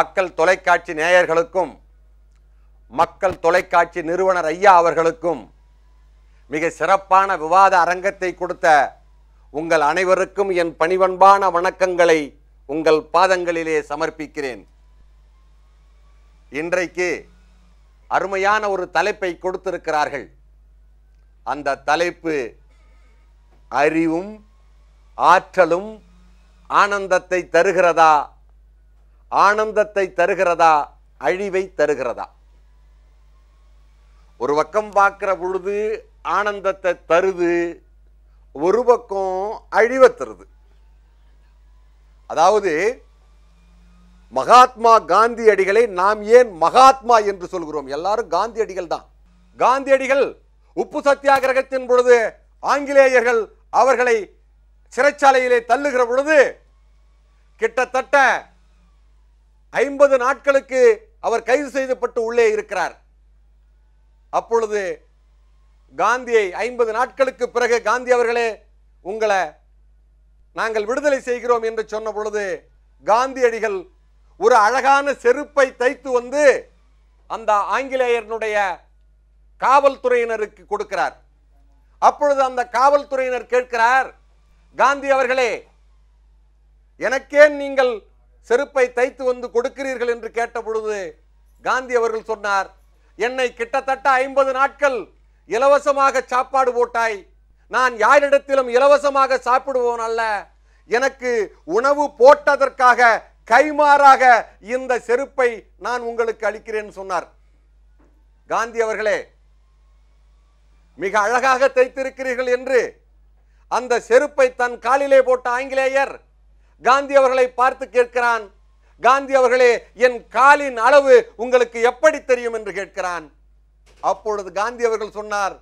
மக்கள் தொலைக்காட்சி நேயர்களுக்கும் மக்கள் தொலைக்காட்சி நிறுவனர் ஐயா அவர்களுக்கும் மிக சிறப்பான விவாத அரங்கத்தை கொடுத்த உங்கள் அனைவருக்கும் என் பணிவன்பான வணக்கங்களை உங்கள் பாதங்களிலே சமர்ப்பிக்கிறேன் இன்றைக்கு அருமையான ஒரு தலைப்பை கொடுத்திருக்கிறார்கள் அந்த தலைப்பு அறிவும் ஆற்றலும் ஆனந்தத்தை தருகிறதா ஆனந்தத்தை தருகிறதா அழிவை தருகிறதா ஒரு பக்கம் பார்க்குற பொழுது ஆனந்தத்தை தருது ஒரு பக்கம் அழிவை தருது அதாவது மகாத்மா காந்தியடிகளை நாம் ஏன் மகாத்மா என்று சொல்கிறோம் எல்லாரும் காந்தியடிகள் தான் காந்தியடிகள் உப்பு சத்தியாகிரகத்தின் பொழுது ஆங்கிலேயர்கள் அவர்களை சிறைச்சாலையிலே தள்ளுகிற பொழுது கிட்டத்தட்ட ஐம்பது நாட்களுக்கு அவர் கைது செய்யப்பட்டு உள்ளே இருக்கிறார் அப்பொழுது காந்தியை ஐம்பது நாட்களுக்கு பிறகு காந்தி அவர்களே உங்களை நாங்கள் விடுதலை செய்கிறோம் என்று சொன்ன பொழுது காந்தியடிகள் ஒரு அழகான செருப்பை தைத்து வந்து அந்த ஆங்கிலேயனுடைய காவல்துறையினருக்கு கொடுக்கிறார் அப்பொழுது அந்த காவல்துறையினர் கேட்கிறார் காந்தி அவர்களே எனக்கே நீங்கள் செருப்பை தைத்து வந்து கொடுக்கிறீர்கள் என்று கேட்ட பொழுது காந்தி அவர்கள் சொன்னார் என்னை கிட்டத்தட்ட ஐம்பது நாட்கள் இலவசமாக சாப்பாடு போட்டாய் நான் யாரிடத்திலும் இலவசமாக சாப்பிடுவோன் அல்ல எனக்கு உணவு போட்டதற்காக கைமாறாக இந்த செருப்பை நான் உங்களுக்கு அளிக்கிறேன் சொன்னார் காந்தி அவர்களே மிக அழகாக தைத்திருக்கிறீர்கள் என்று அந்த செருப்பை தன் காலிலே போட்ட ஆங்கிலேயர் காந்தி அவர்களை பார்த்து கேட்கிறான் காந்தி அவர்களே என் காலின் அளவு உங்களுக்கு எப்படி தெரியும் என்று கேட்கிறான் அப்பொழுது காந்தி அவர்கள் சொன்னார்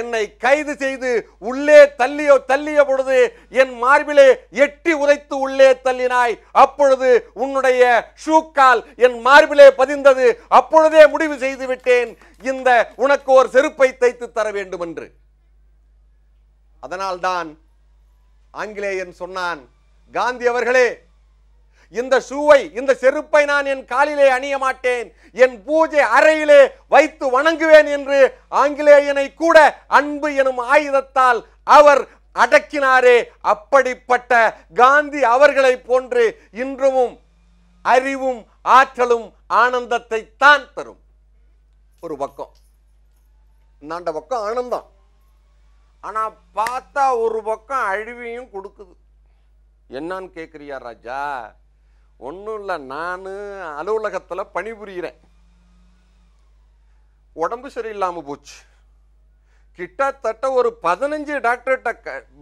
என்னை கைது செய்து உள்ளே தள்ளியோ தள்ளிய பொழுது என் மார்பிலே எட்டி உதைத்து உள்ளே தள்ளினாய் அப்பொழுது உன்னுடைய ஷூக்கால் என் மார்பிலே பதிந்தது அப்பொழுதே முடிவு செய்து விட்டேன் இந்த உனக்கு ஒரு செருப்பை தைத்து தர வேண்டும் என்று அதனால்தான் ஆங்கிலேயன் சொன்னான் காந்தி அவர்களே இந்த ஷூவை இந்த செருப்பை நான் என் காலிலே அணிய மாட்டேன் என் பூஜை அறையிலே வைத்து வணங்குவேன் என்று ஆங்கிலேயனை கூட அன்பு எனும் ஆயுதத்தால் அவர் அடக்கினாரே அப்படிப்பட்ட காந்தி அவர்களை போன்று இன்றும் அறிவும் ஆற்றலும் ஆனந்தத்தை தான் தரும் ஒரு பக்கம் இந்தாண்ட பக்கம் ஆனந்தம் ஆனால் பார்த்தா ஒரு பக்கம் அழிவையும் கொடுக்குது என்னான்னு கேட்குறியா ராஜா ஒன்றும் இல்லை நான் அலுவலகத்தில் பணிபுரிகிறேன் உடம்பு சரியில்லாமல் போச்சு கிட்டத்தட்ட ஒரு பதினஞ்சு டாக்டர்கிட்ட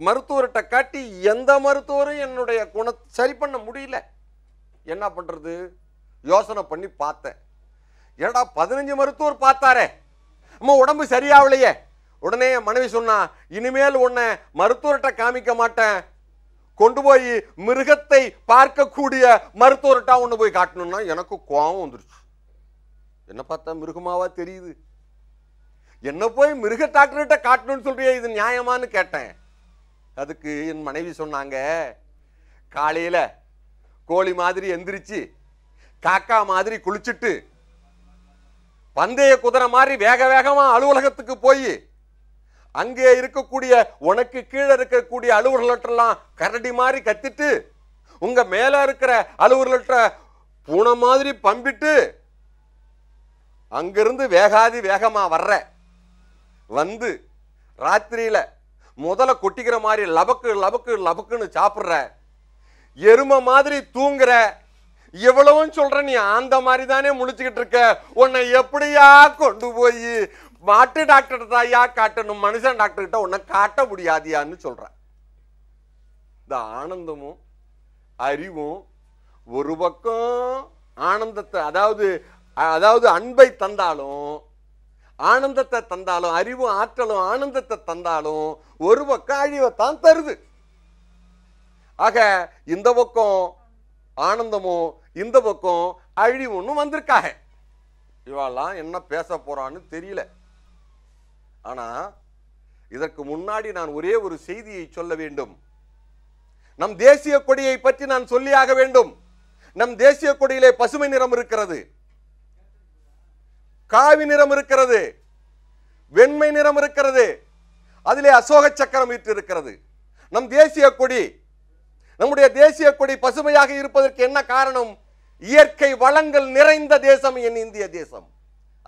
மருத்துவர்கிட்ட காட்டி எந்த மருத்துவரும் என்னுடைய குண சரி பண்ண முடியல என்ன பண்ணுறது யோசனை பண்ணி பார்த்தேன் ஏடா பதினஞ்சு மருத்துவர் பார்த்தாரே அம்மா உடம்பு சரியாகலையே உடனே என் மனைவி சொன்னா இனிமேல் உன்னை மருத்துவர்கிட்ட காமிக்க மாட்டேன் கொண்டு போய் மிருகத்தை பார்க்கக்கூடிய மருத்துவர்கிட்ட ஒன்று போய் காட்டணும்னா எனக்கு கோபம் வந்துருச்சு என்ன பார்த்தா மிருகமாவா தெரியுது என்ன போய் மிருக டாக்டர்கிட்ட காட்டணும்னு சொல்றியா இது நியாயமானு கேட்டேன் அதுக்கு என் மனைவி சொன்னாங்க காலையில் கோழி மாதிரி எந்திரிச்சு காக்கா மாதிரி குளிச்சுட்டு பந்தய குதிரை மாதிரி வேக வேகமாக அலுவலகத்துக்கு போய் அங்கே இருக்கக்கூடிய உனக்கு கீழே இருக்கக்கூடிய அலுவலர்களெல்லாம் கரடி மாதிரி கத்திட்டு உங்க மேல இருக்கிற அலுவலர்கள பூனை மாதிரி பம்பிட்டு அங்கிருந்து வேகாதி வேகமா வர்ற வந்து ராத்திரியில முதல்ல கொட்டிக்கிற மாதிரி லபக்கு லபக்கு லபக்குன்னு சாப்பிட்ற எரும மாதிரி தூங்குற இவ்வளவும் சொல்ற நீ அந்த மாதிரி தானே முடிச்சுக்கிட்டு இருக்க உன்னை எப்படியா கொண்டு போய் மாட்டு டாக்டர் தாயா காட்டணும் மனுஷன் டாக்டர்கிட்ட உன்னை காட்ட முடியாதியான்னு சொல்கிறேன் இந்த ஆனந்தமும் அறிவும் ஒரு பக்கம் ஆனந்தத்தை அதாவது அதாவது அன்பை தந்தாலும் ஆனந்தத்தை தந்தாலும் அறிவும் ஆற்றலும் ஆனந்தத்தை தந்தாலும் ஒரு பக்கம் அழிவை தான் தருது ஆக இந்த பக்கம் ஆனந்தமும் இந்த பக்கம் அழிவுன்னு வந்திருக்காங்க இவாளாம் என்ன பேச போறான்னு தெரியல ஆனால் இதற்கு முன்னாடி நான் ஒரே ஒரு செய்தியை சொல்ல வேண்டும் நம் தேசிய கொடியை பற்றி நான் சொல்லியாக வேண்டும் நம் தேசிய கொடியிலே பசுமை நிறம் இருக்கிறது காவி நிறம் இருக்கிறது வெண்மை நிறம் இருக்கிறது அதிலே அசோக சக்கரம் இட்டு இருக்கிறது நம் தேசிய கொடி நம்முடைய தேசிய கொடி பசுமையாக இருப்பதற்கு என்ன காரணம் இயற்கை வளங்கள் நிறைந்த தேசம் என் இந்திய தேசம்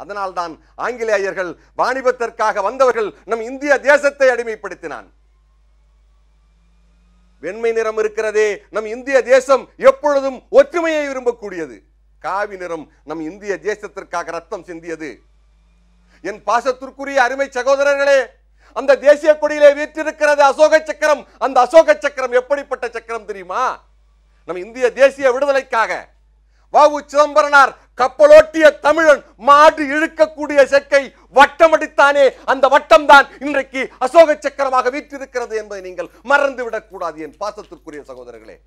அதனால்தான் ஆங்கிலேயர்கள் வாணிபத்திற்காக வந்தவர்கள் நம் இந்திய தேசத்தை அடிமைப்படுத்தினான் வெண்மை நிறம் இருக்கிறதே நம் இந்திய தேசம் எப்பொழுதும் ஒற்றுமையை விரும்பக்கூடியது காவி நிறம் நம் இந்திய தேசத்திற்காக ரத்தம் சிந்தியது என் பாசத்திற்குரிய அருமை சகோதரர்களே அந்த தேசிய கொடியிலே வீற்றிருக்கிறது அசோக சக்கரம் அந்த அசோக சக்கரம் எப்படிப்பட்ட சக்கரம் தெரியுமா நம் இந்திய தேசிய விடுதலைக்காக வாவு சிதம்பரனார் கப்பலோட்டிய தமிழன் மாடு இழுக்கக்கூடிய செக்கை வட்டமடித்தானே அந்த வட்டம் தான் இன்றைக்கு அசோக சக்கரமாக வீற்றிருக்கிறது என்பதை நீங்கள் மறந்துவிடக் கூடாது என் பாசத்திற்குரிய சகோதரர்களே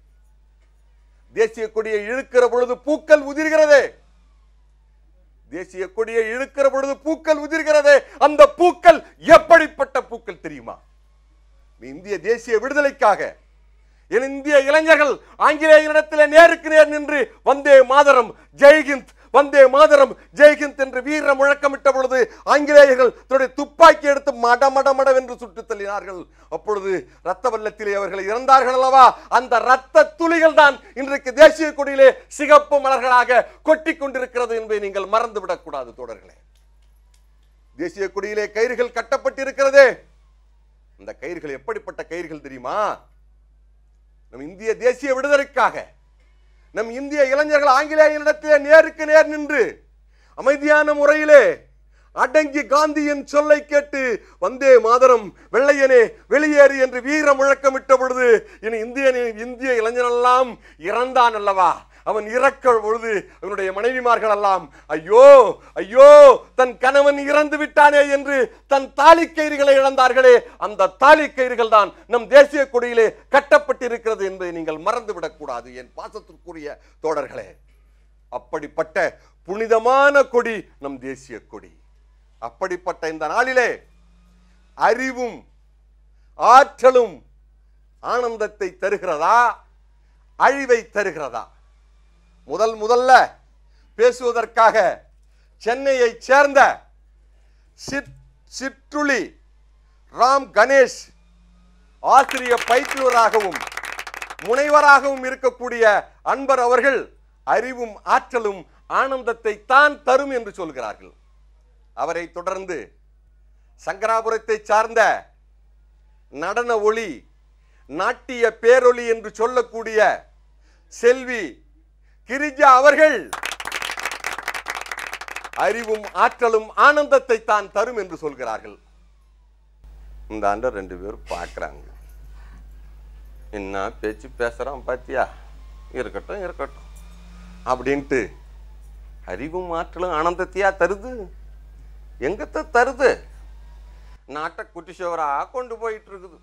தேசிய கொடியை இழுக்கிற பொழுது பூக்கள் உதிர்கிறது தேசிய கொடியை இழுக்கிற பொழுது பூக்கள் உதிர்கிறது அந்த பூக்கள் எப்படிப்பட்ட பூக்கள் தெரியுமா இந்திய தேசிய விடுதலைக்காக இந்திய இளைஞர்கள் ஆங்கிலேயரிடத்தில் நேருக்கு நேர் நின்று வந்தே மாதரம் ஜெய்ஹிந்த் வந்தே மாதரம் ஜெய்ஹிந்த் என்று வீர முழக்கமிட்ட பொழுது ஆங்கிலேயர்கள் தன்னுடைய துப்பாக்கி எடுத்து மட மட மடவென்று சுட்டு தள்ளினார்கள் அப்பொழுது ரத்த வல்லத்திலே அவர்கள் இறந்தார்கள் அல்லவா அந்த ரத்த துளிகள் தான் இன்றைக்கு தேசிய கொடியிலே சிகப்பு மலர்களாக கொட்டி கொண்டிருக்கிறது என்பதை நீங்கள் மறந்துவிடக்கூடாது தொடர்களே தேசிய கொடியிலே கயிறுகள் கட்டப்பட்டிருக்கிறது அந்த கயிறுகள் எப்படிப்பட்ட கயிறுகள் தெரியுமா நம் இந்திய தேசிய விடுதலைக்காக நம் இந்திய இளைஞர்கள் ஆங்கிலேயனிடத்திலே நேருக்கு நேர் நின்று அமைதியான முறையிலே அடங்கி காந்தியின் சொல்லை கேட்டு வந்தே மாதரம் வெள்ளையனே வெளியேறு என்று வீர முழக்கமிட்ட பொழுது இனி இந்திய இந்திய இளைஞரெல்லாம் இறந்தான் அல்லவா அவன் இறக்க பொழுது அவனுடைய மனைவிமார்கள் எல்லாம் ஐயோ ஐயோ தன் கணவன் இறந்து விட்டானே என்று தன் தாலிக்கயிறுகளை இழந்தார்களே அந்த தாலிக்கயிறுகள் தான் நம் தேசிய கொடியிலே கட்டப்பட்டிருக்கிறது என்பதை நீங்கள் மறந்துவிடக்கூடாது என் பாசத்திற்குரிய தோழர்களே அப்படிப்பட்ட புனிதமான கொடி நம் தேசிய கொடி அப்படிப்பட்ட இந்த நாளிலே அறிவும் ஆற்றலும் ஆனந்தத்தை தருகிறதா அழிவை தருகிறதா முதல் முதல்ல பேசுவதற்காக சென்னையைச் சேர்ந்த சித் சிற்றுளி ராம் கணேஷ் ஆசிரிய பயிற்றுவராகவும் முனைவராகவும் இருக்கக்கூடிய அன்பர் அவர்கள் அறிவும் ஆற்றலும் ஆனந்தத்தை தான் தரும் என்று சொல்கிறார்கள் அவரை தொடர்ந்து சங்கராபுரத்தை சார்ந்த நடன ஒளி நாட்டிய பேரொளி என்று சொல்லக்கூடிய செல்வி கிரிஜா அவர்கள் அறிவும் ஆற்றலும் ஆனந்தத்தை தான் தரும் என்று சொல்கிறார்கள் இந்த ஆண்ட ரெண்டு பேரும் பார்க்குறாங்க என்ன பேச்சு பேசுகிறான் பாத்தியா இருக்கட்டும் இருக்கட்டும் அப்படின்ட்டு அறிவும் ஆற்றலும் ஆனந்தத்தையா தருது எங்கத்த தருது நாட்டை குட்டிஷோராக கொண்டு போயிட்டு இருக்குது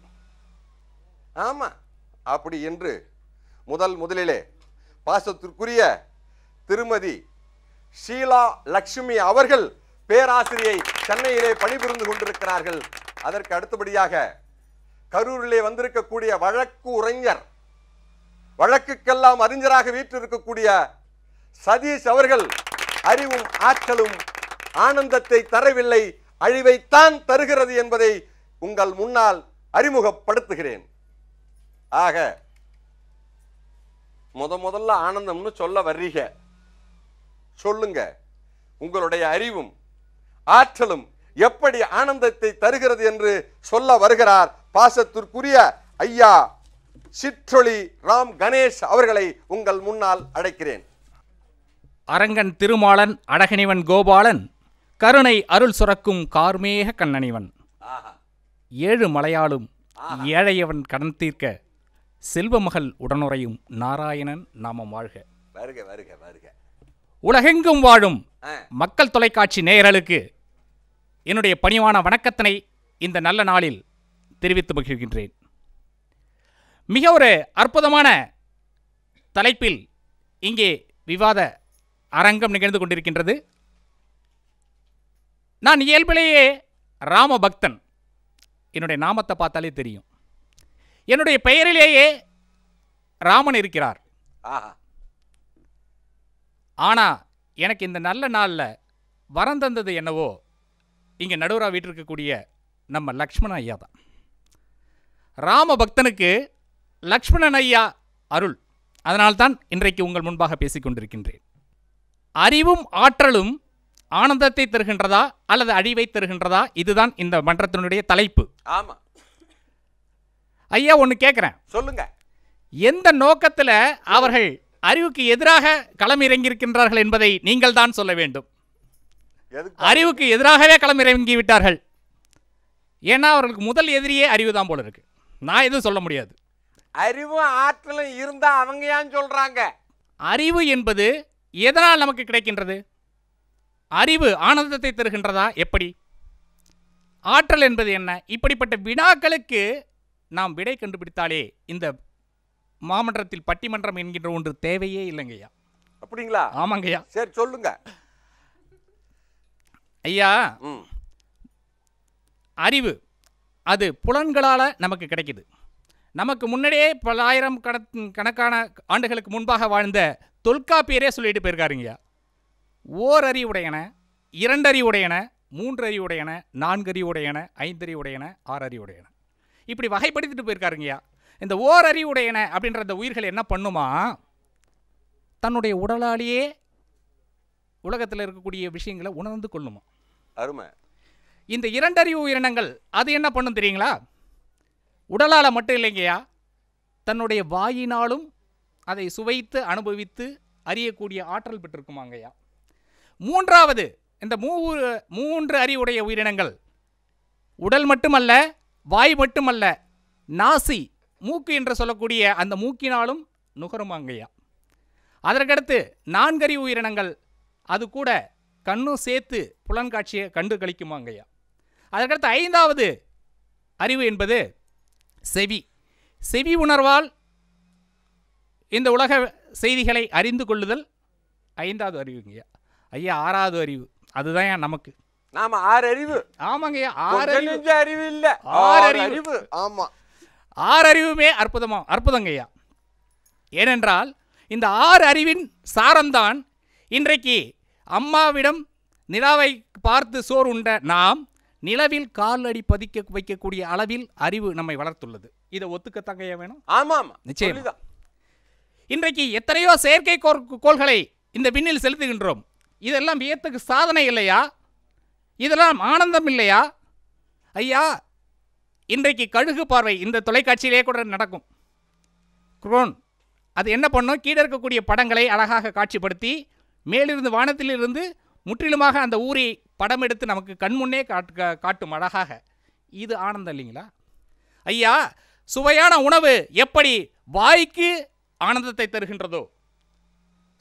ஆமாம் அப்படி என்று முதல் முதலிலே பாசத்திற்குரிய திருமதி ஷீலா லக்ஷ்மி அவர்கள் பேராசிரியை சென்னையிலே பணிபுரிந்து கொண்டிருக்கிறார்கள் அதற்கு அடுத்தபடியாக கரூரிலே வந்திருக்கக்கூடிய வழக்கு உரைஞர் வழக்குக்கெல்லாம் அறிஞராக வீற்றிருக்கக்கூடிய சதீஷ் அவர்கள் அறிவும் ஆற்றலும் ஆனந்தத்தை தரவில்லை அழிவைத்தான் தருகிறது என்பதை உங்கள் முன்னால் அறிமுகப்படுத்துகிறேன் ஆக முத முதல்ல ஆனந்தம்னு சொல்ல வர்றீங்க சொல்லுங்க உங்களுடைய அறிவும் ஆற்றலும் எப்படி ஆனந்தத்தை தருகிறது என்று சொல்ல வருகிறார் பாசத்திற்குரிய ஐயா சிற்றொளி ராம் கணேஷ் அவர்களை உங்கள் முன்னால் அழைக்கிறேன் அரங்கன் திருமாலன் அழகனிவன் கோபாலன் கருணை அருள் சுரக்கும் கார்மேக கண்ணனிவன் ஏழு மலையாளும் ஏழையவன் கடன் தீர்க்க செல்வமகள் உடனுறையும் நாராயணன் நாமம் வாழ்க வருக வருக வருக உலகெங்கும் வாழும் மக்கள் தொலைக்காட்சி நேயர்களுக்கு என்னுடைய பணிவான வணக்கத்தினை இந்த நல்ல நாளில் தெரிவித்து மகிழ்கின்றேன் மிக ஒரு அற்புதமான தலைப்பில் இங்கே விவாத அரங்கம் நிகழ்ந்து கொண்டிருக்கின்றது நான் இயல்பிலேயே ராமபக்தன் என்னுடைய நாமத்தை பார்த்தாலே தெரியும் என்னுடைய பெயரிலேயே ராமன் இருக்கிறார் ஆனால் எனக்கு இந்த நல்ல நாளில் வரம் தந்தது என்னவோ இங்கே நடுவராக வீட்டிருக்கக்கூடிய நம்ம லக்ஷ்மண ஐயா தான் ராம பக்தனுக்கு லக்ஷ்மணன் ஐயா அருள் அதனால்தான் இன்றைக்கு உங்கள் முன்பாக பேசிக்கொண்டிருக்கின்றேன் அறிவும் ஆற்றலும் ஆனந்தத்தை தருகின்றதா அல்லது அழிவை தருகின்றதா இதுதான் இந்த மன்றத்தினுடைய தலைப்பு ஆமாம் ஐயா ஒன்று கேட்குறேன் சொல்லுங்க எந்த நோக்கத்தில் அவர்கள் அறிவுக்கு எதிராக களமிறங்கியிருக்கின்றார்கள் என்பதை நீங்கள் தான் சொல்ல வேண்டும் அறிவுக்கு எதிராகவே களமிறங்கி விட்டார்கள் ஏன்னா அவர்களுக்கு முதல் எதிரியே அறிவு தான் போல இருக்கு நான் எதுவும் சொல்ல முடியாது அறிவும் ஆற்றலும் இருந்தால் அவங்க ஏன் சொல்கிறாங்க அறிவு என்பது எதனால் நமக்கு கிடைக்கின்றது அறிவு ஆனந்தத்தை தருகின்றதா எப்படி ஆற்றல் என்பது என்ன இப்படிப்பட்ட வினாக்களுக்கு நாம் விடை கண்டுபிடித்தாலே இந்த மாமன்றத்தில் பட்டிமன்றம் என்கின்ற ஒன்று தேவையே இல்லைங்கய்யா அப்படிங்களா ஆமாங்கய்யா சரி சொல்லுங்க ஐயா அறிவு அது புலன்களால் நமக்கு கிடைக்குது நமக்கு முன்னாடியே பல ஆயிரம் கணக்கான ஆண்டுகளுக்கு முன்பாக வாழ்ந்த தொல்காப்பியரே சொல்லிட்டு போயிருக்காருங்கய்யா அறிவுடையன இரண்டறிவுடையன மூன்றறிவுடையன நான்கறிவுடையன ஐந்தறிவுடையன ஆறறிவுடையன இப்படி வகைப்படுத்திட்டு போயிருக்காருங்கய்யா இந்த ஓரறிவுடையன அப்படின்ற அந்த உயிர்கள் என்ன பண்ணுமா தன்னுடைய உடலாலேயே உலகத்தில் இருக்கக்கூடிய விஷயங்களை உணர்ந்து கொள்ளுமா அருமை இந்த இரண்டறிவு உயிரினங்கள் அது என்ன பண்ணும் தெரியுங்களா உடலால் மட்டும் இல்லைங்கய்யா தன்னுடைய வாயினாலும் அதை சுவைத்து அனுபவித்து அறியக்கூடிய ஆற்றல் பெற்றிருக்குமாங்கய்யா மூன்றாவது இந்த மூ மூன்று அறிவுடைய உயிரினங்கள் உடல் மட்டுமல்ல வாய் மட்டுமல்ல நாசி மூக்கு என்று சொல்லக்கூடிய அந்த மூக்கினாலும் அங்கையா அதற்கடுத்து நான்கறி உயிரினங்கள் அது கூட கண்ணும் சேர்த்து புலன்காட்சியை கண்டு கழிக்குமாங்கய்யா அதற்கடுத்து ஐந்தாவது அறிவு என்பது செவி செவி உணர்வால் இந்த உலக செய்திகளை அறிந்து கொள்ளுதல் ஐந்தாவது அறிவுங்கய்யா ஐயா ஆறாவது அறிவு அதுதான் நமக்கு நாம ஆறு அறிவு ஆமாங்க அறிவு இல்ல ஆறு அறிவு ஆமா ஆறு அறிவுமே அற்புதமா அற்புதங்கய்யா ஏனென்றால் இந்த ஆறு அறிவின் சாரம்தான் இன்றைக்கு அம்மாவிடம் நிலாவை பார்த்து சோர் உண்ட நாம் நிலவில் கால் பதிக்க வைக்கக்கூடிய அளவில் அறிவு நம்மை வளர்த்துள்ளது இதை ஒத்துக்கத்தாங்க வேணும் ஆமா ஆமா நிச்சயம் இன்றைக்கு எத்தனையோ செயற்கை கோள்களை இந்த விண்ணில் செலுத்துகின்றோம் இதெல்லாம் வியத்துக்கு சாதனை இல்லையா இதெல்லாம் ஆனந்தம் இல்லையா ஐயா இன்றைக்கு கழுகு பார்வை இந்த தொலைக்காட்சியிலே கூட நடக்கும் குரோன் அது என்ன பண்ணும் கீழே இருக்கக்கூடிய படங்களை அழகாக காட்சிப்படுத்தி மேலிருந்து வானத்திலிருந்து முற்றிலுமாக அந்த ஊரை படம் எடுத்து நமக்கு கண்முன்னே காட்டு காட்டும் அழகாக இது ஆனந்தம் இல்லைங்களா ஐயா சுவையான உணவு எப்படி வாய்க்கு ஆனந்தத்தை தருகின்றதோ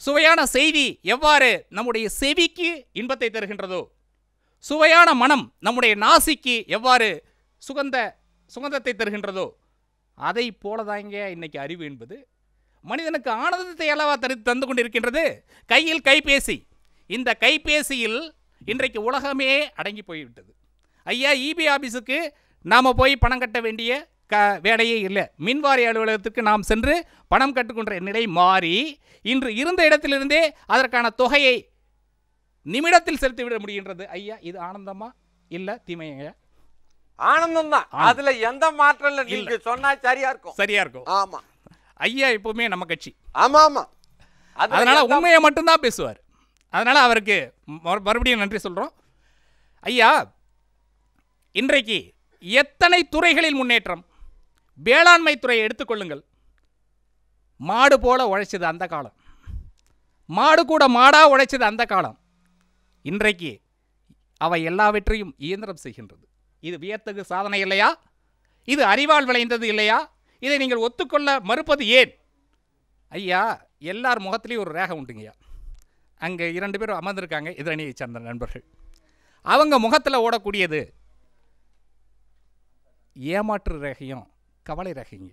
சுவையான செய்தி எவ்வாறு நம்முடைய செவிக்கு இன்பத்தை தருகின்றதோ சுவையான மனம் நம்முடைய நாசிக்கு எவ்வாறு சுகந்த சுகந்தத்தை தருகின்றதோ அதை போலதாங்க இன்னைக்கு அறிவு என்பது மனிதனுக்கு ஆனந்தத்தை அளவா தரு தந்து கொண்டிருக்கின்றது கையில் கைபேசி இந்த கைபேசியில் இன்றைக்கு உலகமே அடங்கி போய்விட்டது ஐயா இபி ஆஃபீஸுக்கு நாம் போய் பணம் கட்ட வேண்டிய க வேலையே இல்லை மின்வாரி அலுவலகத்துக்கு நாம் சென்று பணம் கட்டுக்கொன்ற நிலை மாறி இன்று இருந்த இடத்திலிருந்தே அதற்கான தொகையை நிமிடத்தில் செலுத்திவிட முடிகின்றது ஐயா இது ஆனந்தமா இல்ல தீமையா ஆனந்தம் தான் அதுல எந்த மாற்றம் இல்லை நீங்க சொன்னா சரியா இருக்கும் சரியா இருக்கும் ஆமா ஐயா எப்பவுமே நம்ம கட்சி ஆமா ஆமா அதனால உண்மையை மட்டும்தான் பேசுவார் அதனால அவருக்கு மறுபடியும் நன்றி சொல்றோம் ஐயா இன்றைக்கு எத்தனை துறைகளில் முன்னேற்றம் வேளாண்மை துறையை எடுத்துக்கொள்ளுங்கள் மாடு போல உழைச்சது அந்த காலம் மாடு கூட மாடாக உழைச்சது அந்த காலம் இன்றைக்கு அவை எல்லாவற்றையும் இயந்திரம் செய்கின்றது இது வியத்தகு சாதனை இல்லையா இது அறிவால் விளைந்தது இல்லையா இதை நீங்கள் ஒத்துக்கொள்ள மறுப்பது ஏன் ஐயா எல்லார் முகத்துலேயும் ஒரு ரேகை உண்டுங்கய்யா அங்கே இரண்டு பேரும் அமர்ந்திருக்காங்க எதிரணியை சேர்ந்த நண்பர்கள் அவங்க முகத்தில் ஓடக்கூடியது ஏமாற்று ரேகையும் கவலை ரேகைங்க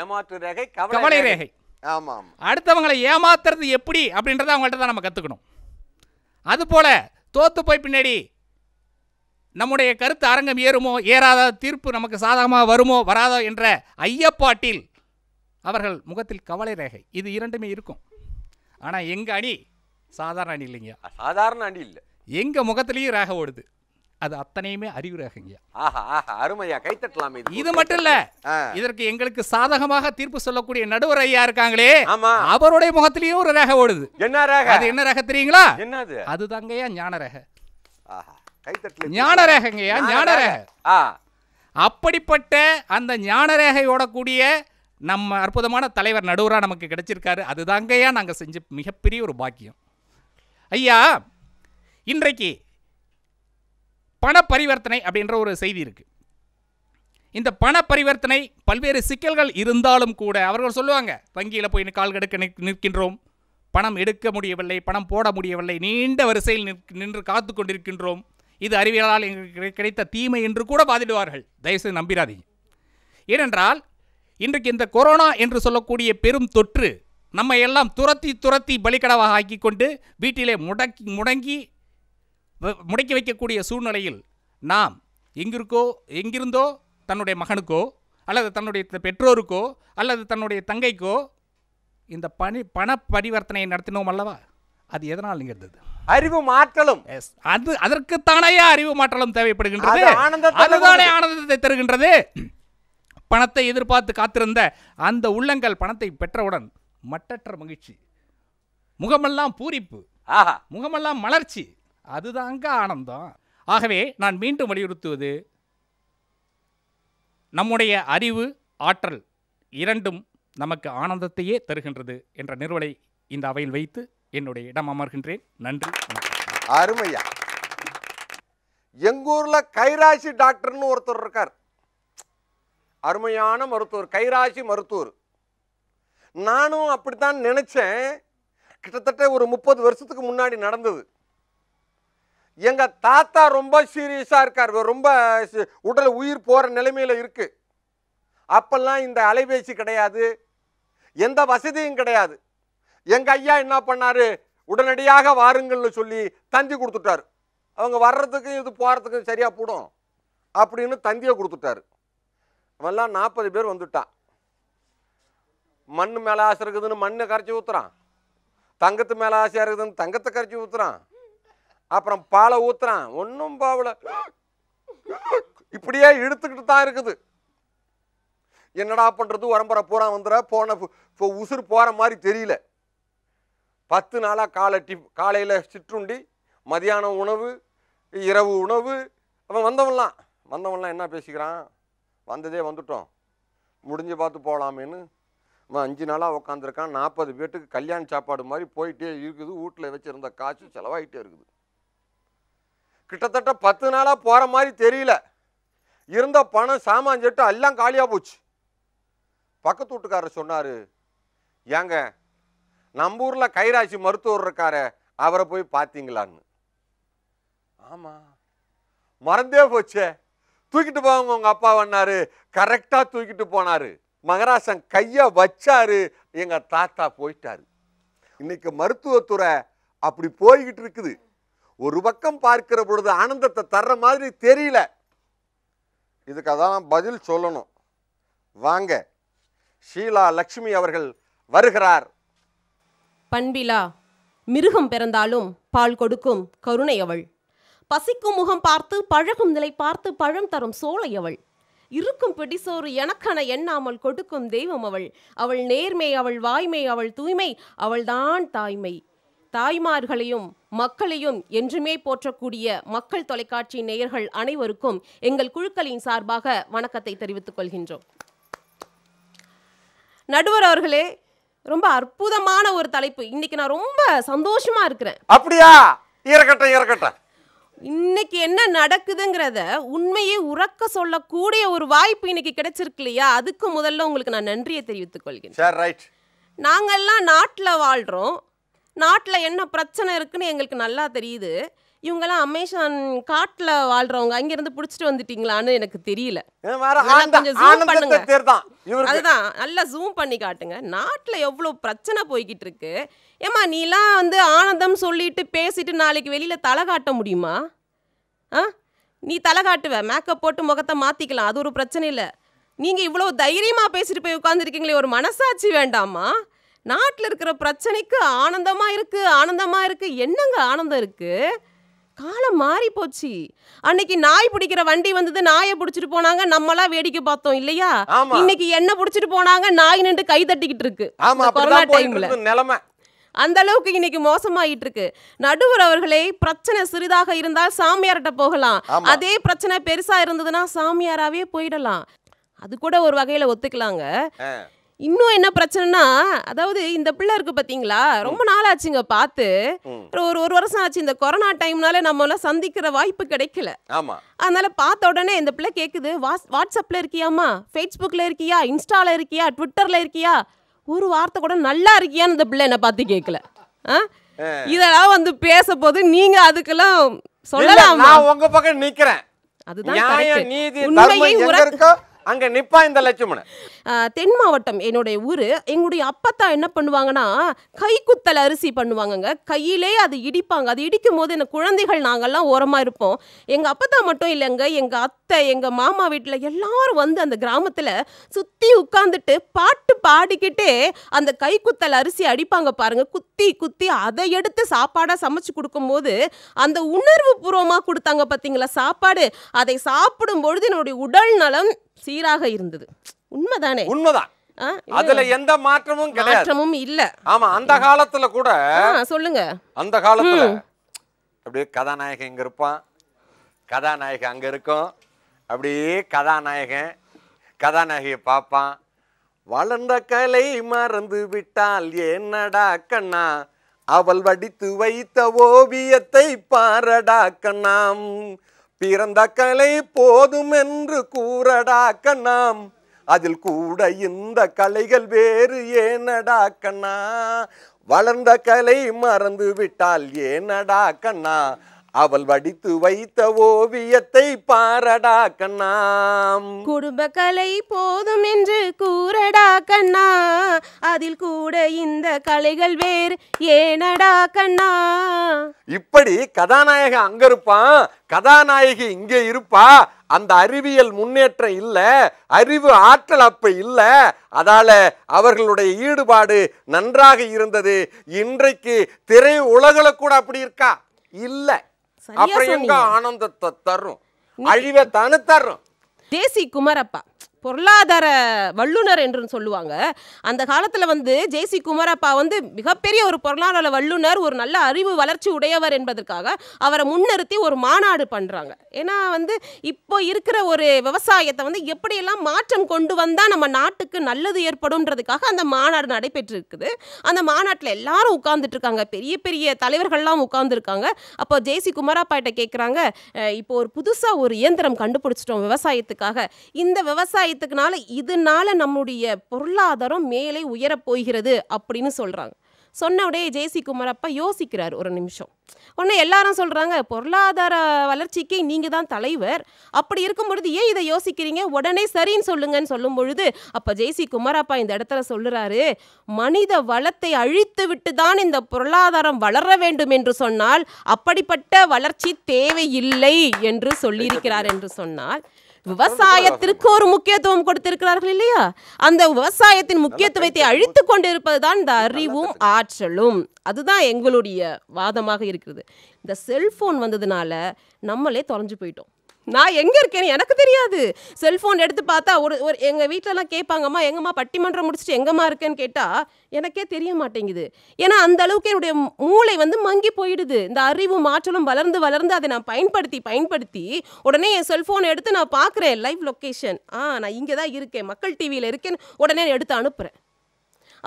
ஏமாற்று ரேகை கவலை ரேகை ஆமாம் அடுத்தவங்களை ஏமாத்துறது எப்படி அப்படின்றத அவங்கள்ட்ட தான் நம்ம கற்றுக்கணும் அதுபோல தோத்து போய் பின்னாடி நம்முடைய கருத்து அரங்கம் ஏறுமோ ஏறாத தீர்ப்பு நமக்கு சாதகமாக வருமோ வராதோ என்ற ஐயப்பாட்டில் அவர்கள் முகத்தில் கவலை ரேகை இது இரண்டுமே இருக்கும் ஆனால் எங்கள் அணி சாதாரண அணி இல்லைங்க சாதாரண அணி இல்லை எங்கள் முகத்துலேயும் ரேகை ஓடுது அது அத்தனையுமே அறிவுரையா ஆஹா ஆஹா அருமையா கைத்தட்டலாமே இது மட்டும் இல்ல இதற்கு எங்களுக்கு சாதகமாக தீர்ப்பு சொல்லக்கூடிய நடுவர் ஐயா இருக்காங்களே அவருடைய முகத்திலயும் ஒரு ரேக ஓடுது என்ன ரேக அது என்ன ரேக தெரியுங்களா என்னது அது தங்கையா ஞான ரேக ஆஹா ஞான ரேகங்கய்யா ஞான ரேக அப்படிப்பட்ட அந்த ஞான ரேகையோடக்கூடிய நம்ம அற்புதமான தலைவர் நடுவராக நமக்கு கிடைச்சிருக்காரு அதுதாங்கய்யா நாங்கள் செஞ்ச மிகப்பெரிய ஒரு பாக்கியம் ஐயா இன்றைக்கு பண பரிவர்த்தனை அப்படின்ற ஒரு செய்தி இருக்குது இந்த பண பரிவர்த்தனை பல்வேறு சிக்கல்கள் இருந்தாலும் கூட அவர்கள் சொல்லுவாங்க வங்கியில் போய் கால் கெடுக்க நிற்கின்றோம் பணம் எடுக்க முடியவில்லை பணம் போட முடியவில்லை நீண்ட வரிசையில் நின்று காத்து கொண்டிருக்கின்றோம் இது அறிவியலால் எங்களுக்கு கிடைத்த தீமை என்று கூட பாதிடுவார்கள் தயவுசெய்து நம்பிராதீங்க ஏனென்றால் இன்றைக்கு இந்த கொரோனா என்று சொல்லக்கூடிய பெரும் தொற்று நம்ம எல்லாம் துரத்தி துரத்தி பலிக்கடவாக ஆக்கி கொண்டு வீட்டிலே முடக்கி முடங்கி முடக்கி வைக்கக்கூடிய சூழ்நிலையில் நாம் எங்கிருக்கோ எங்கிருந்தோ தன்னுடைய மகனுக்கோ அல்லது தன்னுடைய பெற்றோருக்கோ அல்லது தன்னுடைய தங்கைக்கோ இந்த பணி பண பரிவர்த்தனையை நடத்தினோம் அல்லவா அது எதனால் நிகழ்ந்தது அறிவு மாற்றலும் அது அதற்குத்தானே அறிவு மாற்றலும் தேவைப்படுகின்றது அதுதானே ஆனந்தத்தை தருகின்றது பணத்தை எதிர்பார்த்து காத்திருந்த அந்த உள்ளங்கள் பணத்தை பெற்றவுடன் மட்டற்ற மகிழ்ச்சி முகமெல்லாம் பூரிப்பு முகமெல்லாம் மலர்ச்சி அதுதாங்க ஆனந்தம் ஆகவே நான் மீண்டும் வலியுறுத்துவது நம்முடைய அறிவு ஆற்றல் இரண்டும் நமக்கு ஆனந்தத்தையே தருகின்றது என்ற நிறுவலை இந்த அவையில் வைத்து என்னுடைய இடம் அமர்கின்றேன் நன்றி அருமையா எங்கூர்ல கைராசி டாக்டர்னு ஒருத்தர் இருக்கார் அருமையான மருத்துவர் கைராசி மருத்துவர் நானும் அப்படித்தான் நினைச்சேன் கிட்டத்தட்ட ஒரு முப்பது வருஷத்துக்கு முன்னாடி நடந்தது எங்கள் தாத்தா ரொம்ப சீரியஸாக இருக்கார் ரொம்ப உடல் உயிர் போகிற நிலைமையில் இருக்குது அப்போல்லாம் இந்த அலைபேசி கிடையாது எந்த வசதியும் கிடையாது எங்கள் ஐயா என்ன பண்ணார் உடனடியாக வாருங்கள்னு சொல்லி தந்தி கொடுத்துட்டார் அவங்க வர்றதுக்கும் இது போகிறதுக்கும் சரியாக போடும் அப்படின்னு தந்தியை கொடுத்துட்டாரு அவெல்லாம் நாற்பது பேர் வந்துட்டான் மண் மேலே ஆசை இருக்குதுன்னு மண்ணை கரைச்சி ஊற்றுறான் தங்கத்து மேலே ஆசையாக இருக்குதுன்னு தங்கத்தை கரைச்சி ஊற்றுறான் அப்புறம் பாலை ஊத்துறான் ஒன்றும் பாவல இப்படியே இழுத்துக்கிட்டு தான் இருக்குது என்னடா பண்ணுறது உரம்பரை பூரா வந்துட போன இப்போ உசுறு போகிற மாதிரி தெரியல பத்து நாளாக காலை டி காலையில் சிற்றுண்டி மதியானம் உணவு இரவு உணவு அவன் வந்தவன்லாம் வந்தவன்லாம் என்ன பேசிக்கிறான் வந்ததே வந்துட்டோம் முடிஞ்சு பார்த்து போகலாமேன்னு அவன் அஞ்சு நாளாக உக்காந்துருக்கான் நாற்பது பேர்த்துக்கு கல்யாண சாப்பாடு மாதிரி போயிட்டே இருக்குது வீட்டில் வச்சுருந்த காசு செலவாகிட்டே இருக்குது கிட்டத்தட்ட பத்து நாளாக போகிற மாதிரி தெரியல இருந்த பணம் சாமான் செட்டு எல்லாம் காலியாக போச்சு பக்கத்து வீட்டுக்காரர் சொன்னார் ஏங்க நம்ம ஊரில் கைராசி மருத்துவர் இருக்கார அவரை போய் பார்த்தீங்களான்னு ஆமாம் மறந்தே போச்சே தூக்கிட்டு போவாங்க உங்கள் அப்பா வந்தார் கரெக்டாக தூக்கிட்டு போனார் மகராசன் கையை வச்சார் எங்கள் தாத்தா போயிட்டார் இன்றைக்கி மருத்துவத்துறை அப்படி போய்கிட்டு இருக்குது ஒரு பக்கம் பார்க்கிற பொழுது ஆனந்தத்தை தர்ற மாதிரி தெரியல இதுக்கு அதான் பதில் சொல்லணும் வாங்க ஷீலா லக்ஷ்மி அவர்கள் வருகிறார் பண்பிலா மிருகம் பிறந்தாலும் பால் கொடுக்கும் கருணை அவள் பசிக்கும் முகம் பார்த்து பழகும் நிலை பார்த்து பழம் தரும் சோலை அவள் இருக்கும் பிடிசோறு எனக்கென எண்ணாமல் கொடுக்கும் தெய்வம் அவள் அவள் நேர்மை அவள் வாய்மை அவள் தூய்மை அவள்தான் தாய்மை தாய்மார்களையும் மக்களையும் என்றுமே போற்றக்கூடிய மக்கள் தொலைக்காட்சி நேயர்கள் அனைவருக்கும் எங்கள் குழுக்களின் சார்பாக வணக்கத்தை தெரிவித்துக் கொள்கின்றோம் நடுவர் அவர்களே ரொம்ப அற்புதமான ஒரு தலைப்பு இன்னைக்கு நான் ரொம்ப சந்தோஷமா இருக்கிறேன் அப்படியா இறக்கட்டும் இறக்கட்டும் இன்னைக்கு என்ன நடக்குதுங்கிறத உண்மையை உறக்க சொல்லக்கூடிய ஒரு வாய்ப்பு இன்னைக்கு கிடைச்சிருக்கு இல்லையா அதுக்கு முதல்ல உங்களுக்கு நான் நன்றியை தெரிவித்துக் கொள்கிறேன் நாங்கள்லாம் நாட்டில் வாழ்கிறோம் நாட்டில் என்ன பிரச்சனை இருக்குன்னு எங்களுக்கு நல்லா தெரியுது இவங்கெல்லாம் அமேசான் காட்டில் வாழ்றவங்க அங்கிருந்து பிடிச்சிட்டு வந்துட்டீங்களான்னு எனக்கு தெரியல கொஞ்சம் அதுதான் நல்லா ஜூம் பண்ணி காட்டுங்க நாட்டில் எவ்வளோ பிரச்சனை போய்கிட்டு இருக்கு ஏமா நீலாம் வந்து ஆனந்தம் சொல்லிட்டு பேசிட்டு நாளைக்கு வெளியில் தலை காட்ட முடியுமா ஆ நீ தலை காட்டுவ மேக்கப் போட்டு முகத்தை மாற்றிக்கலாம் அது ஒரு பிரச்சனை இல்லை நீங்கள் இவ்வளோ தைரியமாக பேசிட்டு போய் உட்காந்துருக்கீங்களே ஒரு மனசாட்சி வேண்டாமா நாட்டில் இருக்கிற பிரச்சனைக்கு ஆனந்தமாக இருக்குது ஆனந்தமாக இருக்குது என்னங்க ஆனந்தம் இருக்குது காலம் மாறி போச்சு அன்னைக்கு நாய் பிடிக்கிற வண்டி வந்தது நாயை பிடிச்சிட்டு போனாங்க நம்மளாம் வேடிக்கை பார்த்தோம் இல்லையா இன்னைக்கு என்ன பிடிச்சிட்டு போனாங்க நாய் நின்று கை தட்டிக்கிட்டு இருக்கு கொரோனா டைம்ல நிலமை அந்த அளவுக்கு இன்னைக்கு மோசமாயிட்டு இருக்கு நடுவர் அவர்களே பிரச்சனை சிறிதாக இருந்தால் சாமியார்கிட்ட போகலாம் அதே பிரச்சனை பெருசா இருந்ததுன்னா சாமியாராவே போயிடலாம் அது கூட ஒரு வகையில ஒத்துக்கலாங்க இன்னும் என்ன பிரச்சனைனா அதாவது இந்த பிள்ளை இருக்கு பாத்தீங்களா ரொம்ப நாள் ஆச்சுங்க பார்த்து ஒரு ஒரு வருஷம் ஆச்சு இந்த கொரோனா டைம்னால எல்லாம் சந்திக்கிற வாய்ப்பு கிடைக்கல ஆமா அதனால பார்த்த உடனே இந்த பிள்ளை கேக்குது வாட்ஸ்அப்ல இருக்கியாமா ஃபேஸ்புக்ல இருக்கியா இன்ஸ்டால இருக்கியா ட்விட்டர்ல இருக்கியா ஒரு வார்த்தை கூட நல்லா இருக்கியான்னு இந்த பிள்ளை என்ன பார்த்து கேட்கல இதெல்லாம் வந்து பேச போது நீங்க அதுக்கெல்லாம் சொல்லலாம் உங்க பக்கம் நிக்கிறேன் அதுதான் நீதி உண்மையை அங்கே நிப்பா இந்த லட்சுமண தென் மாவட்டம் என்னுடைய ஊர் எங்களுடைய அப்பத்தா என்ன பண்ணுவாங்கன்னா கைக்குத்தல் அரிசி பண்ணுவாங்கங்க கையிலே அது இடிப்பாங்க அது இடிக்கும் போது இந்த குழந்தைகள் நாங்கள்லாம் ஓரமாக இருப்போம் எங்கள் அப்பத்தா மட்டும் இல்லைங்க எங்கள் அத்தை எங்கள் மாமா வீட்டில் எல்லாரும் வந்து அந்த கிராமத்தில் சுற்றி உட்காந்துட்டு பாட்டு பாடிக்கிட்டே அந்த கைக்குத்தல் அரிசி அடிப்பாங்க பாருங்கள் குத்தி குத்தி அதை எடுத்து சாப்பாடாக சமைச்சு கொடுக்கும்போது அந்த உணர்வு பூர்வமாக கொடுத்தாங்க பார்த்தீங்களா சாப்பாடு அதை சாப்பிடும் பொழுது என்னுடைய உடல் நலம் சீராக இருந்தது உண்மைதானே உண்மைதான் அதுல எந்த மாற்றமும் கிடையாது மாற்றமும் இல்ல ஆமா அந்த காலத்துல கூட சொல்லுங்க அந்த காலத்துல அப்படியே கதாநாயகன் இங்க இருப்பான் கதாநாயகன் அங்க இருக்கும் அப்படியே கதாநாயகன் கதாநாயகிய பாப்பான் வளர்ந்த கலை மறந்து விட்டால் என்னடா கண்ணா அவள் வடித்து வைத்த ஓவியத்தை பாரடா கண்ணாம் பிறந்த கலை போதும் என்று கூறடா கண்ணாம் அதில் கூட இந்த கலைகள் வேறு ஏனடா கண்ணா வளர்ந்த கலை மறந்து விட்டால் ஏனடா கண்ணா அவள் வடித்து வைத்த ஓவியத்தை பாரடா கண்ணாம் குடும்ப கலை போதும் என்று கூறடா கண்ணா அதில் கூட இந்த கலைகள் வேறு ஏனடா கண்ணா இப்படி கதாநாயகன் அங்க இருப்பான் கதாநாயகி இங்க இருப்பா அந்த அறிவியல் முன்னேற்றம் இல்லை அறிவு ஆற்றல் அப்ப இல்லை அதால அவர்களுடைய ஈடுபாடு நன்றாக இருந்தது இன்றைக்கு திரை உலகில் கூட அப்படி இருக்கா இல்லை அப்புறம் எங்க ஆனந்தத்தை தரும் அழிவை தானே தரும் தேசி குமரப்பா பொருளாதார வல்லுனர் என்று சொல்லுவாங்க அந்த காலத்தில் வந்து ஜெய்சி குமாரப்பா வந்து மிகப்பெரிய ஒரு பொருளாதார வல்லுனர் ஒரு நல்ல அறிவு வளர்ச்சி உடையவர் என்பதற்காக அவரை முன்னிறுத்தி ஒரு மாநாடு பண்ணுறாங்க ஏன்னா வந்து இப்போ இருக்கிற ஒரு விவசாயத்தை வந்து எப்படியெல்லாம் மாற்றம் கொண்டு வந்தால் நம்ம நாட்டுக்கு நல்லது ஏற்படும்ன்றதுக்காக அந்த மாநாடு நடைபெற்றிருக்குது அந்த மாநாட்டில் எல்லாரும் உட்கார்ந்துட்டு இருக்காங்க பெரிய பெரிய தலைவர்கள்லாம் உட்கார்ந்துருக்காங்க அப்போ ஜெய்சி குமாரப்பாட்ட கேட்குறாங்க இப்போ ஒரு புதுசாக ஒரு இயந்திரம் கண்டுபிடிச்சிட்டோம் விவசாயத்துக்காக இந்த விவசாய விஷயத்துக்குனால இதனால நம்முடைய பொருளாதாரம் மேலே உயரப் போகிறது அப்படின்னு சொல்கிறாங்க சொன்ன உடைய ஜெயசி குமார் அப்பா யோசிக்கிறார் ஒரு நிமிஷம் உடனே எல்லாரும் சொல்கிறாங்க பொருளாதார வளர்ச்சிக்கு நீங்கள் தான் தலைவர் அப்படி இருக்கும் பொழுது ஏன் இதை யோசிக்கிறீங்க உடனே சரின்னு சொல்லுங்கன்னு சொல்லும் பொழுது அப்போ ஜெய்சி குமார் அப்பா இந்த இடத்துல சொல்லுறாரு மனித வளத்தை அழித்து விட்டு தான் இந்த பொருளாதாரம் வளர வேண்டும் என்று சொன்னால் அப்படிப்பட்ட வளர்ச்சி தேவையில்லை என்று சொல்லியிருக்கிறார் என்று சொன்னால் விவசாயத்திற்கு ஒரு முக்கியத்துவம் கொடுத்திருக்கிறார்கள் இல்லையா அந்த விவசாயத்தின் முக்கியத்துவத்தை அழித்து கொண்டிருப்பது தான் இந்த அறிவும் ஆற்றலும் அதுதான் எங்களுடைய வாதமாக இருக்கிறது இந்த செல்போன் வந்ததுனால நம்மளே தொலைஞ்சு போயிட்டோம் நான் எங்கே இருக்கேன்னு எனக்கு தெரியாது செல்ஃபோன் எடுத்து பார்த்தா ஒரு ஒரு எங்கள் வீட்டிலலாம் கேட்பாங்கம்மா எங்கம்மா பட்டிமன்றம் முடிச்சுட்டு எங்கம்மா இருக்கேன்னு கேட்டால் எனக்கே தெரிய மாட்டேங்குது ஏன்னா அந்த அளவுக்கு என்னுடைய மூளை வந்து மங்கி போயிடுது இந்த அறிவும் மாற்றலும் வளர்ந்து வளர்ந்து அதை நான் பயன்படுத்தி பயன்படுத்தி உடனே என் செல்ஃபோனை எடுத்து நான் பார்க்குறேன் லைவ் லொக்கேஷன் ஆ நான் இங்கே தான் இருக்கேன் மக்கள் டிவியில் இருக்கேன்னு உடனே எடுத்து அனுப்புகிறேன்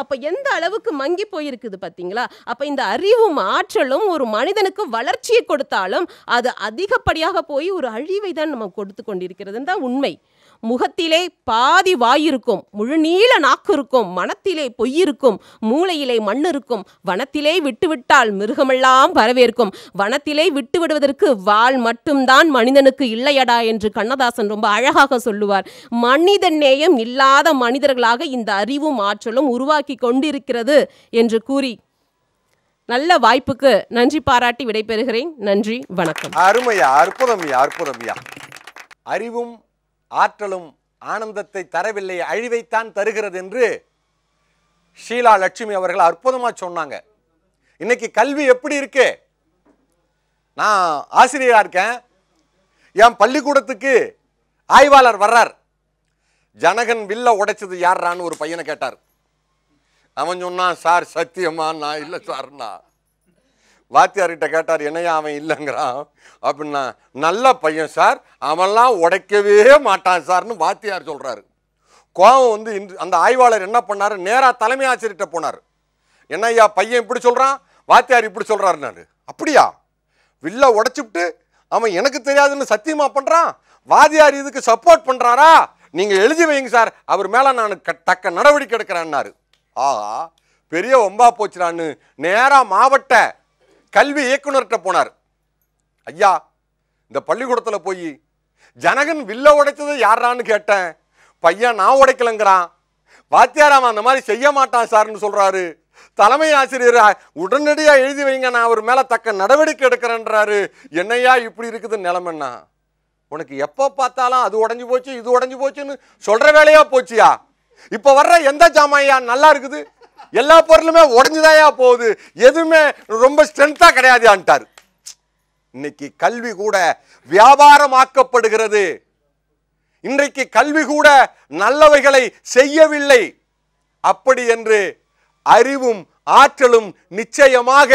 அப்போ எந்த அளவுக்கு மங்கி போயிருக்குது பார்த்தீங்களா அப்போ இந்த அறிவும் ஆற்றலும் ஒரு மனிதனுக்கு வளர்ச்சியை கொடுத்தாலும் அது அதிகப்படியாக போய் ஒரு அழிவை தான் நம்ம கொடுத்து கொண்டிருக்கிறது தான் உண்மை முகத்திலே பாதி வாயிருக்கும் முழுநீள நாக்கு இருக்கும் மனத்திலே பொய் இருக்கும் மூளையிலே மண் இருக்கும் வனத்திலே விட்டுவிட்டால் மிருகமெல்லாம் வரவேற்கும் வனத்திலே விட்டு விடுவதற்கு வால் மட்டும்தான் மனிதனுக்கு இல்லையடா என்று கண்ணதாசன் ரொம்ப அழகாக சொல்லுவார் மனித நேயம் இல்லாத மனிதர்களாக இந்த அறிவும் ஆற்றலும் உருவாக்கி கொண்டிருக்கிறது என்று கூறி நல்ல வாய்ப்புக்கு நன்றி பாராட்டி விடைபெறுகிறேன் நன்றி வணக்கம் அருமையா அற்புதம் அற்புதம் அறிவும் ஆற்றலும் ஆனந்தத்தை தரவில்லை அழிவைத்தான் தருகிறது என்று ஷீலா லட்சுமி அவர்கள் அற்புதமாக சொன்னாங்க இன்னைக்கு கல்வி எப்படி இருக்கு நான் ஆசிரியராக இருக்கேன் என் பள்ளிக்கூடத்துக்கு ஆய்வாளர் வர்றார் ஜனகன் வில்ல உடைச்சது யார்ரான்னு ஒரு பையனை கேட்டார் அவன் சொன்னான் சார் சத்தியமா நான் இல்லை சார்னா வாத்தியார்கிட்ட கேட்டார் என்னையா அவன் இல்லைங்கிறான் அப்படின்னா நல்ல பையன் சார் அவன்லாம் உடைக்கவே மாட்டான் சார்னு வாத்தியார் சொல்கிறாரு கோவம் வந்து இன்று அந்த ஆய்வாளர் என்ன பண்ணார் நேராக தலைமை ஆசிரியர்கிட்ட போனார் என்னையா பையன் இப்படி சொல்கிறான் வாத்தியார் இப்படி சொல்கிறாரு நான் அப்படியா வில்ல உடைச்சிவிட்டு அவன் எனக்கு தெரியாதுன்னு சத்தியமாக பண்ணுறான் வாத்தியார் இதுக்கு சப்போர்ட் பண்ணுறாரா நீங்கள் எழுதி வைங்க சார் அவர் மேலே நான் க தக்க நடவடிக்கை எடுக்கிறேன்னாரு ஆஹா பெரிய ஒம்பா போச்சுடான்னு நேராக மாவட்ட கல்வி இயக்குனர்கிட்ட போனார் ஐயா இந்த பள்ளிக்கூடத்தில் போய் ஜனகன் வில்ல உடைச்சது யாரான்னு கேட்டேன் பையன் நான் உடைக்கலங்கிறான் வாத்தியாராம் அந்த மாதிரி செய்ய மாட்டான் சார்னு சொல்கிறாரு தலைமை ஆசிரியர் உடனடியாக எழுதி வைங்க நான் அவர் மேலே தக்க நடவடிக்கை எடுக்கிறேன்றாரு என்னையா இப்படி இருக்குது நிலமன்னா உனக்கு எப்போ பார்த்தாலும் அது உடஞ்சி போச்சு இது உடஞ்சி போச்சுன்னு சொல்கிற வேலையாக போச்சியா இப்போ வர்ற எந்த ஜாமாயா நல்லா இருக்குது எல்லா பொருளுமே உடஞ்சுதாயா போகுது எதுவுமே ரொம்ப கிடையாது கிடையாதுயான்ட்டார் இன்னைக்கு கல்வி கூட வியாபாரமாக்கப்படுகிறது இன்றைக்கு கல்வி கூட நல்லவைகளை செய்யவில்லை அப்படி என்று அறிவும் ஆற்றலும் நிச்சயமாக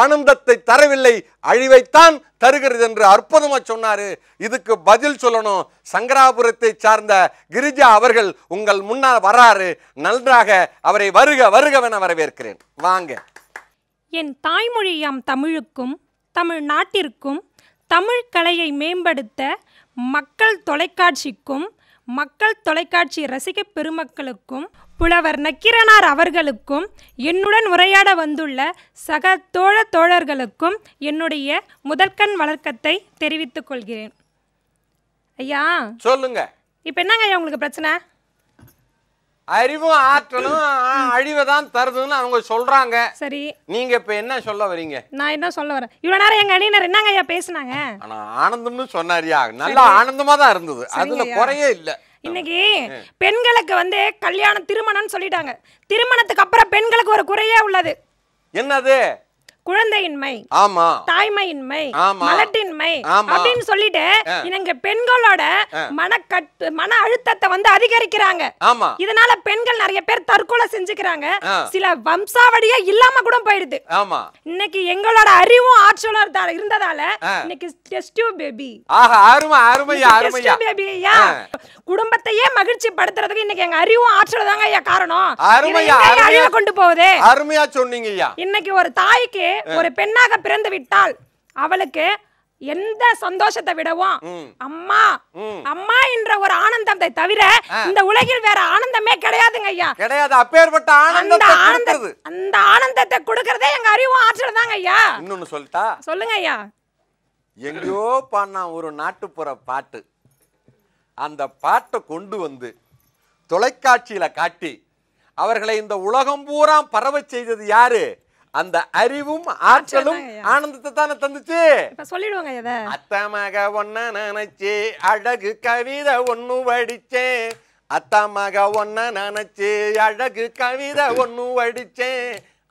ஆனந்தத்தை தரவில்லை அழிவைத்தான் தருகிறது என்று அற்புதமாக சொன்னார் இதுக்கு பதில் சொல்லணும் சங்கராபுரத்தை சார்ந்த கிரிஜா அவர்கள் உங்கள் முன்னால் வராரு நன்றாக அவரை வருக வருகவென வரவேற்கிறேன் வாங்க என் தாய்மொழியாம் தமிழுக்கும் தமிழ் நாட்டிற்கும் தமிழ் கலையை மேம்படுத்த மக்கள் தொலைக்காட்சிக்கும் மக்கள் தொலைக்காட்சி ரசிக பெருமக்களுக்கும் புலவர் நக்கிரனார் அவர்களுக்கும் என்னுடன் உரையாட வந்துள்ள சக தோழ தோழர்களுக்கும் என்னுடைய முதற்கண் வழக்கத்தை தெரிவித்துக் கொள்கிறேன் ஐயா சொல்லுங்க இப்ப என்னங்க உங்களுக்கு பிரச்சனை அறிவும் ஆற்றலும் அழிவை தான் தருதுன்னு அவங்க சொல்றாங்க சரி நீங்க இப்ப என்ன சொல்ல வரீங்க நான் என்ன சொல்ல வரேன் இவ்வளவு நேரம் எங்க அணியினர் என்னங்க ஐயா பேசினாங்க ஆனா ஆனந்தம்னு சொன்னாரியா நல்லா ஆனந்தமா தான் இருந்தது அதுல குறையே இல்லை இன்னைக்கு பெண்களுக்கு வந்து கல்யாணம் திருமணம்னு சொல்லிட்டாங்க திருமணத்துக்கு அப்புறம் பெண்களுக்கு ஒரு குறையே உள்ளது என்னது குழந்தையின்மை ஆமா தாய்மையின்மை மலட்டின்மை அப்படின்னு சொல்லிட்டு இங்க பெண்களோட மன கட்டு மன அழுத்தத்தை வந்து அதிகரிக்கிறாங்க ஆமா இதனால பெண்கள் நிறைய பேர் தற்கொலை செஞ்சுக்கிறாங்க சில வம்சாவடியே இல்லாம கூட போயிடுது ஆமா இன்னைக்கு எங்களோட அறிவும் ஆற்றலும் இருந்ததால இன்னைக்கு டெஸ்ட் பேபி ஆஹா அருமை அருமையா அருமையா பேபியா குடும்பத்தையே மகிழ்ச்சி படுத்துறதுக்கு இன்னைக்கு எங்க அறிவும் ஆற்றல தாங்க ஐயா காரணம் அருமையா அறிவை கொண்டு போகுது அருமையா சொன்னீங்க ஐயா இன்னைக்கு ஒரு தாய்க்கு ஒரு பெண்ணாக பிறந்து விட்டால் அவளுக்கு எந்த சந்தோஷத்தை விடவும் அம்மா அம்மா என்ற ஒரு ஆனந்தத்தை தவிர இந்த உலகில் வேற ஆனந்தமே கிடையாதுங்க ஐயா கிடையாது அப்பேற்பட்ட ஆனந்தம் அந்த ஆனந்தத்தை கொடுக்கறதே எங்க அறிவும் ஆற்றல் தாங்க ஐயா இன்னொன்னு சொல்லிட்டா சொல்லுங்க ஐயா எங்கேயோ பாடினா ஒரு நாட்டுப்புற பாட்டு அந்த பாட்டை கொண்டு வந்து தொலைக்காட்சியில காட்டி அவர்களை இந்த உலகம் பூரா பரவ செய்தது யாரு அந்த அறிவும் ஆற்றலும் ஆனந்தத்தை தானே தந்துச்சு சொல்லிடுவாங்க அத்தமாக ஒன்ன நினைச்சு அழகு கவிதை ஒண்ணு வடிச்சேன் அத்தமாக ஒன்ன நினைச்சு அழகு கவிதை ஒண்ணு வடிச்சேன்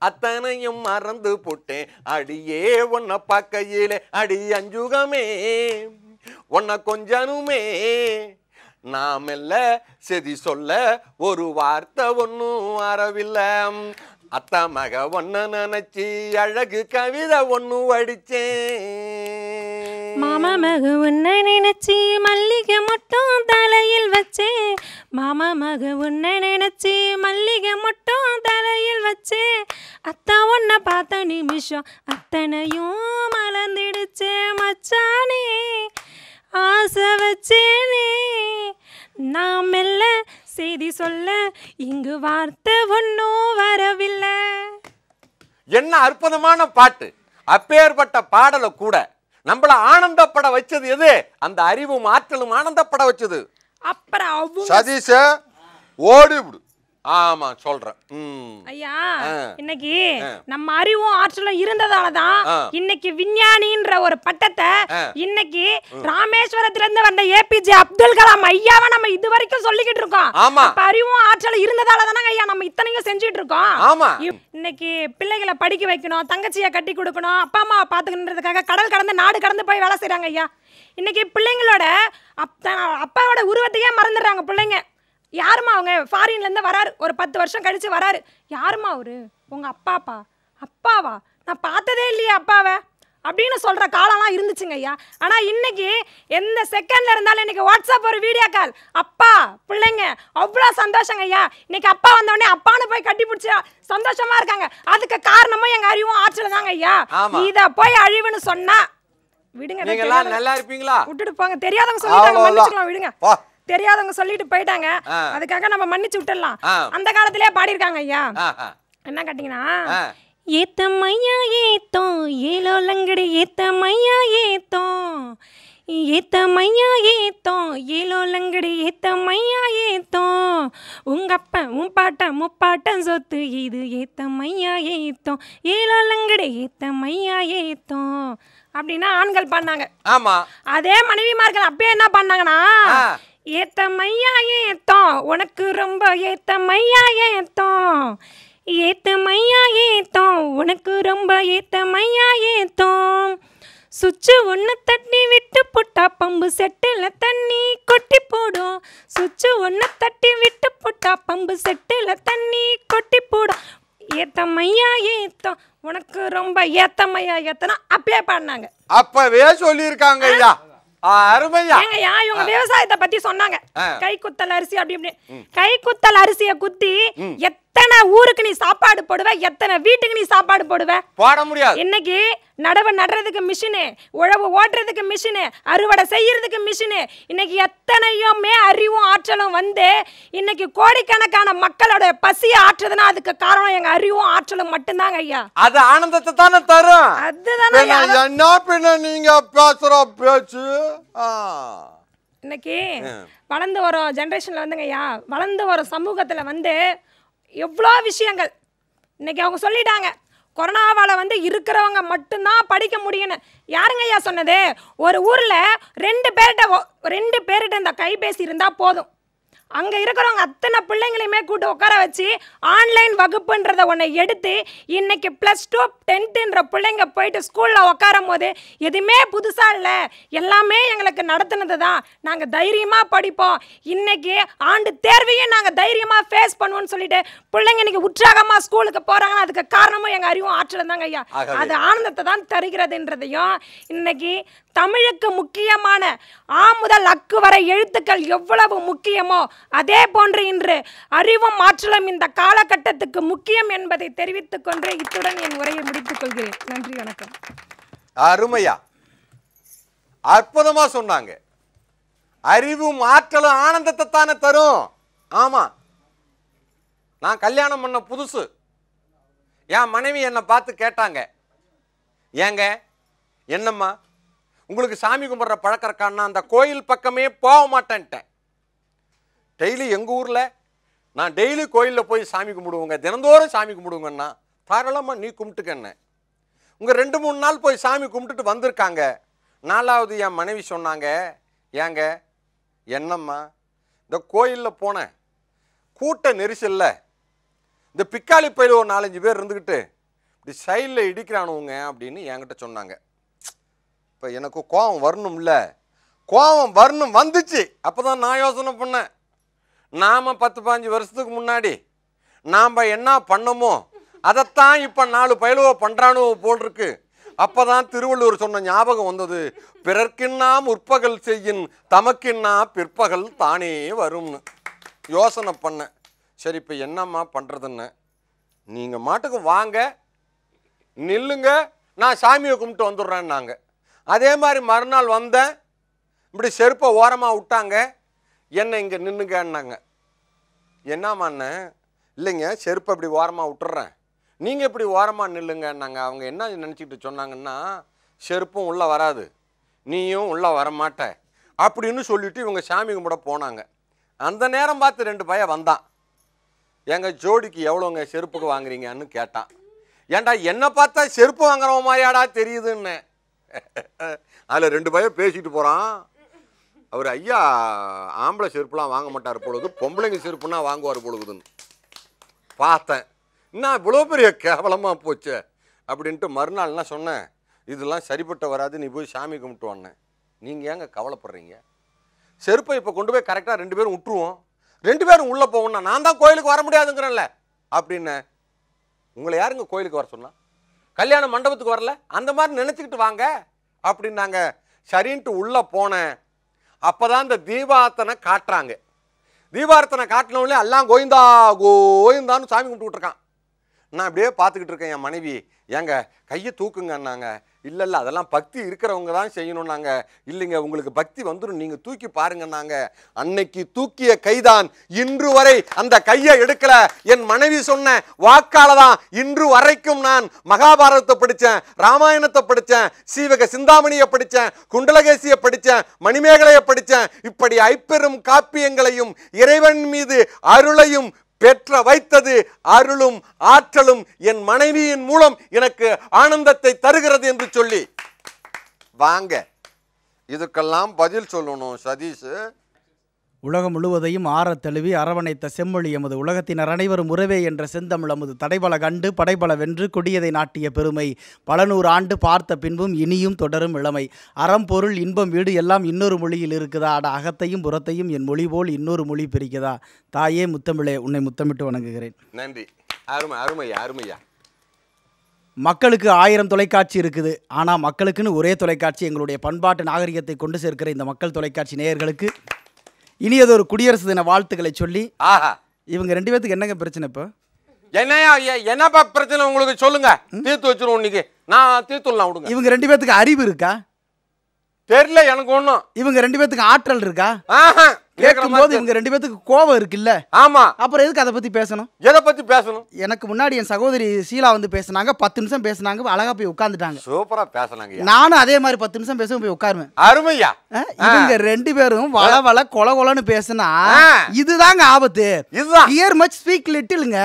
அத்தனையும் மறந்து போட்டேன் அடியே ஒன்ன பக்கையில அடி அஞ்சுகமே ஒன்ன கொஞ்சனுமே நாமெல்ல செதி சொல்ல ஒரு வார்த்தை ஒன்னும் அறவில்லை அத்தா மக ஒன்ன நினைச்சி அழகு கவிதை ஒண்ணு அடிச்சேன் மாமா மக ஒன்ன நினைச்சி மல்லிகை மட்டும் தலையில் வச்சேன் மாமா மக உன்னை நினைச்சி மல்லிகை மட்டும் தலையில் வச்சேன் அத்தா ஒன்ன பார்த்த நிமிஷம் அத்தனையும் மலர்ந்துடுச்சே மச்சானே ஆசை வச்சேனே நாம் இல்லை செய்தி சொல்ல இங்கு வார்த்தை ஒன்றும் வரவில்லை என்ன அற்புதமான பாட்டு அப்பேற்பட்ட பாடலை கூட நம்மள ஆனந்தப்பட வச்சது எது அந்த அறிவும் ஆற்றலும் ஆனந்தப்பட வச்சது அப்புறம் சதீஷ ஓடி விடு ஆமா சொல்றேன் ஐயா இன்னைக்கு நம்ம அறிவும் ஆற்றலும் இருந்ததாலதான் இன்னைக்கு விஞ்ஞானின்ற ஒரு பட்டத்தை இன்னைக்கு ராமேஸ்வரத்துல இருந்து வந்த ஏபிஜே அப்துல் கலாம் ஐயாவை நம்ம இது வரைக்கும் சொல்லிக்கிட்டு இருக்கோம் அறிவும் ஆற்றலும் இருந்ததால தானங்க ஐயா நம்ம இத்தனையும் செஞ்சுட்டு இருக்கோம் இன்னைக்கு பிள்ளைகளை படிக்க வைக்கணும் தங்கச்சியை கட்டி கொடுக்கணும் அப்பா அம்மாவை பாத்துக்கணுன்றதுக்காக கடல் கடந்து நாடு கடந்து போய் வேலை செய்யறாங்க ஐயா இன்னைக்கு பிள்ளைங்களோட அப்பாவோட உருவத்தையே மறந்துடுறாங்க பிள்ளைங்க யாருமா அவங்க ஃபாரின்லேருந்து வராரு ஒரு பத்து வருஷம் கழித்து வராரு யாருமா அவரு உங்கள் அப்பாப்பா அப்பாவா நான் பார்த்ததே இல்லையா அப்பாவை அப்படின்னு சொல்கிற காலம்லாம் இருந்துச்சுங்க ஐயா ஆனால் இன்றைக்கி எந்த செகண்டில் இருந்தாலும் இன்றைக்கி வாட்ஸ்அப் ஒரு வீடியோ கால் அப்பா பிள்ளைங்க அவ்வளோ சந்தோஷங்க ஐயா இன்றைக்கி அப்பா வந்தோடனே அப்பான்னு போய் கட்டி பிடிச்சி சந்தோஷமாக இருக்காங்க அதுக்கு காரணமும் எங்கள் அறிவும் ஆற்றல் தாங்க ஐயா இதை போய் அழிவுன்னு சொன்னா விடுங்க நல்லா இருப்பீங்களா விட்டுட்டு போங்க தெரியாதவங்க சொல்லிட்டாங்க விடுங்க தெரியாதவங்க சொல்லிட்டு போயிட்டாங்க அதுக்காக நம்ம மன்னிச்சு விட்டுடலாம் அந்த காலத்திலேயே பாடியிருக்காங்க ஐயா என்ன கேட்டீங்கன்னா ஏத்தம்மையா ஏத்தோம் ஏலோ லங்கடி ஏத்தம்மையா ஏத்த ஏத்தம்மையா ஏத்தோம் ஏலோ லங்கடி ஏத்தம்மையா ஏத்தோம் உங்கப்ப உன் பாட்ட முப்பாட்டம் சொத்து இது ஏத்தம்மையா ஏத்தோம் ஏலோ லங்கடி ஏத்தம்மையா ஏத்தோம் அப்படின்னா ஆண்கள் பண்ணாங்க ஆமா அதே மனைவிமார்கள் அப்பயே என்ன பண்ணாங்கன்னா ஏத்த மையா ஏத்தோம் உனக்கு ரொம்ப ஏத்த ஏத்தோம் ஏத்த மையா ஏத்தோம் உனக்கு ரொம்ப ஏத்த மையா ஏத்தோம் சுச்சு ஒன்று தட்டி விட்டு போட்டா பம்பு செட்டில் தண்ணி கொட்டி போடும் சுச்சு ஒன்று தட்டி விட்டு போட்டா பம்பு செட்டில் தண்ணி கொட்டி போடும் மையா ஏத்தோம் உனக்கு ரொம்ப மையா ஏத்தனா அப்பயே பாடினாங்க அப்பவே சொல்லியிருக்காங்க ஐயா இவங்க விவசாயத்தை பத்தி சொன்னாங்க கைக்குத்தல் அரிசி அப்படி இப்படி கைக்குத்தல் அரிசியை குத்தி எத்த எத்தனை ஊருக்கு நீ சாப்பாடு போடுவ எத்தனை வீட்டுக்கு நீ சாப்பாடு போடுவ போட முடியாது இன்னைக்கு நடவு நடுறதுக்கு மிஷினு உழவு ஓட்டுறதுக்கு மிஷினு அறுவடை செய்யறதுக்கு மிஷினு இன்னைக்கு எத்தனையுமே அறிவும் ஆற்றலும் வந்து இன்னைக்கு கோடிக்கணக்கான மக்களோட பசி ஆற்றுதுன்னா அதுக்கு காரணம் எங்க அறிவும் ஆற்றலும் மட்டும்தாங்க ஐயா அது ஆனந்தத்தை தானே தரும் அதுதானே என்ன பின்ன நீங்க பேசுற பேச்சு இன்னைக்கு வளர்ந்து வரும் ஜென்ரேஷன்ல வந்துங்கய்யா வளர்ந்து வரும் சமூகத்துல வந்து எவ்வளோ விஷயங்கள் இன்றைக்கி அவங்க சொல்லிட்டாங்க கொரோனாவால் வந்து இருக்கிறவங்க மட்டும்தான் படிக்க முடியும்னு யாருங்க ஐயா சொன்னது ஒரு ஊரில் ரெண்டு பேர்கிட்ட ரெண்டு பேர்கிட்ட இந்த கைபேசி இருந்தால் போதும் அங்கே இருக்கிறவங்க அத்தனை பிள்ளைங்களையுமே கூட்டு உட்கார வச்சு ஆன்லைன் வகுப்புன்றதை ஒன்றை எடுத்து இன்றைக்கி ப்ளஸ் டூ டென்த்துன்ற பிள்ளைங்க போயிட்டு ஸ்கூலில் உட்காரும் போது எதுவுமே புதுசாக இல்லை எல்லாமே எங்களுக்கு நடத்தினது தான் நாங்கள் தைரியமாக படிப்போம் இன்றைக்கி ஆண்டு தேர்வையும் நாங்கள் தைரியமாக ஃபேஸ் பண்ணுவோம்னு சொல்லிட்டு பிள்ளைங்க இன்னைக்கு உற்சாகமாக ஸ்கூலுக்கு போகிறாங்கன்னா அதுக்கு காரணமும் எங்கள் அறிவும் ஆற்றலும் தாங்க ஐயா அது ஆனந்தத்தை தான் தருகிறதுன்றதையும் இன்றைக்கி தமிழுக்கு முக்கியமான ஆ முதல் அக்கு வரை எழுத்துக்கள் எவ்வளவு முக்கியமோ அதே போன்று இன்று அறிவும் ஆற்றலும் இந்த காலகட்டத்துக்கு முக்கியம் என்பதை தெரிவித்துக் கொண்டு இத்துடன் என் உரையை முடித்துக் கொள்கிறேன் நன்றி வணக்கம் அருமையா அற்புதமா சொன்னாங்க அறிவும் ஆற்றலும் ஆனந்தத்தை தானே தரும் ஆமா நான் கல்யாணம் பண்ண புதுசு என் மனைவி என்னை பார்த்து கேட்டாங்க ஏங்க என்னம்மா உங்களுக்கு சாமி கும்பிட்ற பழக்கம் இருக்கான்னா அந்த கோயில் பக்கமே போக மாட்டேன்ட்டேன் டெய்லி எங்கள் ஊரில் நான் டெய்லி கோயிலில் போய் சாமி கும்பிடுவோங்க தினந்தோறும் சாமி கும்பிடுவோங்கன்னா தாராளமாக நீ கும்பிட்டுக்கண்ணே உங்கள் ரெண்டு மூணு நாள் போய் சாமி கும்பிட்டுட்டு வந்திருக்காங்க நாலாவது என் மனைவி சொன்னாங்க ஏங்க என்னம்மா இந்த கோயிலில் போனேன் கூட்ட நெரிசலில் இந்த பிக்காளி பயில் ஒரு நாலஞ்சு பேர் இருந்துக்கிட்டு இப்படி சைடில் இடிக்கிறானுங்க அப்படின்னு என்கிட்ட சொன்னாங்க இப்போ எனக்கு கோபம் வரணும்ல கோபம் வரணும் வந்துச்சு அப்போ தான் நான் யோசனை பண்ணேன் நாம் பத்து பாஞ்சு வருஷத்துக்கு முன்னாடி நாம் என்ன பண்ணமோ அதைத்தான் இப்போ நாலு பயிலுவோ பண்ணுறானு போட்டிருக்கு அப்போ தான் திருவள்ளுவர் சொன்ன ஞாபகம் வந்தது பிறர்க்கின்னா முற்பகல் செய்யின் தமக்கின்னா பிற்பகல் தானே வரும்னு யோசனை பண்ணேன் சரி இப்போ என்னம்மா பண்ணுறதுன்னு நீங்கள் மாட்டுக்கு வாங்க நில்லுங்க நான் சாமியை கும்பிட்டு வந்துடுறேன் நாங்கள் அதே மாதிரி மறுநாள் வந்தேன் இப்படி செருப்பை ஓரமாக விட்டாங்க என்னை இங்கே நின்றுங்கன்னாங்க என்னமாண்ண இல்லைங்க செருப்பு அப்படி ஓரமாக விட்டுறேன் நீங்கள் இப்படி ஓரமாக நில்லுங்கன்னாங்க அவங்க என்ன நினச்சிக்கிட்டு சொன்னாங்கன்னா செருப்பும் உள்ளே வராது நீயும் உள்ளே வரமாட்ட அப்படின்னு சொல்லிவிட்டு இவங்க சாமி கும்பிட போனாங்க அந்த நேரம் பார்த்து ரெண்டு பையன் வந்தான் எங்கள் ஜோடிக்கு எவ்வளோங்க செருப்புக்கு வாங்குறீங்கன்னு கேட்டான் ஏண்டா என்னை பார்த்தா செருப்பு வாங்குறவன் மாதிரியாடா தெரியுதுன்னு அதில் ரெண்டு பையன் பேசிட்டு போகிறான் அவர் ஐயா ஆம்பளை செருப்புலாம் வாங்க மாட்டார் பொழுது பொம்பளைங்க செருப்புனா வாங்குவார் பொழுதுன்னு பார்த்தேன் என்ன இவ்வளோ பெரிய கேவலமாக போச்சு அப்படின்ட்டு மறுநாள்னா சொன்னேன் இதெல்லாம் சரிப்பட்ட வராது நீ போய் சாமி கும்பிட்டு வந்தேன் நீங்கள் ஏங்க கவலைப்படுறீங்க செருப்பை இப்போ கொண்டு போய் கரெக்டாக ரெண்டு பேரும் விட்டுருவோம் ரெண்டு பேரும் உள்ளே போகணும்னா நான் தான் கோயிலுக்கு வர முடியாதுங்கிறேன்ல அப்படின்னு உங்களை யாருங்க கோயிலுக்கு வர சொன்னால் கல்யாண மண்டபத்துக்கு வரல அந்த மாதிரி நினச்சிக்கிட்டு வாங்க அப்படின்னாங்க சரின்ட்டு உள்ளே போனேன் அப்போ தான் இந்த தீபார்த்தனை காட்டுறாங்க தீபார்த்தனை காட்டினவங்களே எல்லாம் கோயந்தா கோயந்தான்னு சாமி கும்பிட்டு விட்ருக்கான் நான் அப்படியே பார்த்துக்கிட்டு இருக்கேன் என் மனைவி ஏங்க கையை தூக்குங்கன்னாங்க இல்லை இல்லை அதெல்லாம் பக்தி இருக்கிறவங்க தான் செய்யணும் நாங்கள் இல்லைங்க உங்களுக்கு பக்தி வந்துடும் நீங்கள் தூக்கி பாருங்க நாங்கள் அன்னைக்கு தூக்கிய கைதான் இன்று வரை அந்த கையை எடுக்கல என் மனைவி சொன்ன வாக்கால தான் இன்று வரைக்கும் நான் மகாபாரதத்தை படித்தேன் ராமாயணத்தை படித்தேன் சீவக சிந்தாமணியை படித்தேன் குண்டலகேசியை படித்தேன் மணிமேகலையை படித்தேன் இப்படி ஐப்பெரும் காப்பியங்களையும் இறைவன் மீது அருளையும் பெற்ற வைத்தது அருளும் ஆற்றலும் என் மனைவியின் மூலம் எனக்கு ஆனந்தத்தை தருகிறது என்று சொல்லி வாங்க இதுக்கெல்லாம் பதில் சொல்லணும் சதீஷ் உலகம் முழுவதையும் ஆறத் தழுவி அரவணைத்த செம்மொழி எமது உலகத்தினர் அனைவரும் உறவே என்ற செந்தமிழ் அமது தடைபல கண்டு படைபல வென்று கொடியதை நாட்டிய பெருமை பல நூறு ஆண்டு பார்த்த பின்பும் இனியும் தொடரும் இளமை அறம் பொருள் இன்பம் வீடு எல்லாம் இன்னொரு மொழியில் இருக்குதா அட அகத்தையும் புறத்தையும் என் மொழி போல் இன்னொரு மொழி பிரிக்குதா தாயே முத்தமிழே உன்னை முத்தமிட்டு வணங்குகிறேன் நன்றி அருமை அருமையா அருமையா மக்களுக்கு ஆயிரம் தொலைக்காட்சி இருக்குது ஆனால் மக்களுக்குன்னு ஒரே தொலைக்காட்சி எங்களுடைய பண்பாட்டு நாகரிகத்தை கொண்டு சேர்க்கிற இந்த மக்கள் தொலைக்காட்சி நேயர்களுக்கு இனியதொரு குடியரசு தின வாழ்த்துக்களை சொல்லி ஆஹா இவங்க ரெண்டு பேத்துக்கு என்னங்க பிரச்சனை இப்போ என்னையா என்னப்பா பிரச்சனை உங்களுக்கு சொல்லுங்க தீர்த்து வச்சிருவோம் இன்னைக்கு நான் தீர்த்துலாம் விடுங்க இவங்க ரெண்டு பேத்துக்கு அறிவு இருக்கா தெரியல எனக்கு ஒன்றும் இவங்க ரெண்டு பேத்துக்கு ஆற்றல் இருக்கா ஆஹா கேட்கும்போது இவங்க ரெண்டு பேத்துக்கு கோபம் இருக்குல்ல ஆமா அப்புறம் எதுக்கு அதை பத்தி பேசணும் எதை பத்தி பேசணும் எனக்கு முன்னாடி என் சகோதரி சீலா வந்து பேசினாங்க பத்து நிமிஷம் பேசினாங்க அழகா போய் உட்காந்துட்டாங்க சூப்பரா பேசினாங்க நானும் அதே மாதிரி பத்து நிமிஷம் பேசவும் போய் உட்காருவேன் அருமையா இவங்க ரெண்டு பேரும் வள வள கொல கொலன்னு பேசினா இதுதாங்க ஆபத்து ஹியர் மச் ஸ்பீக் லிட்டிலுங்க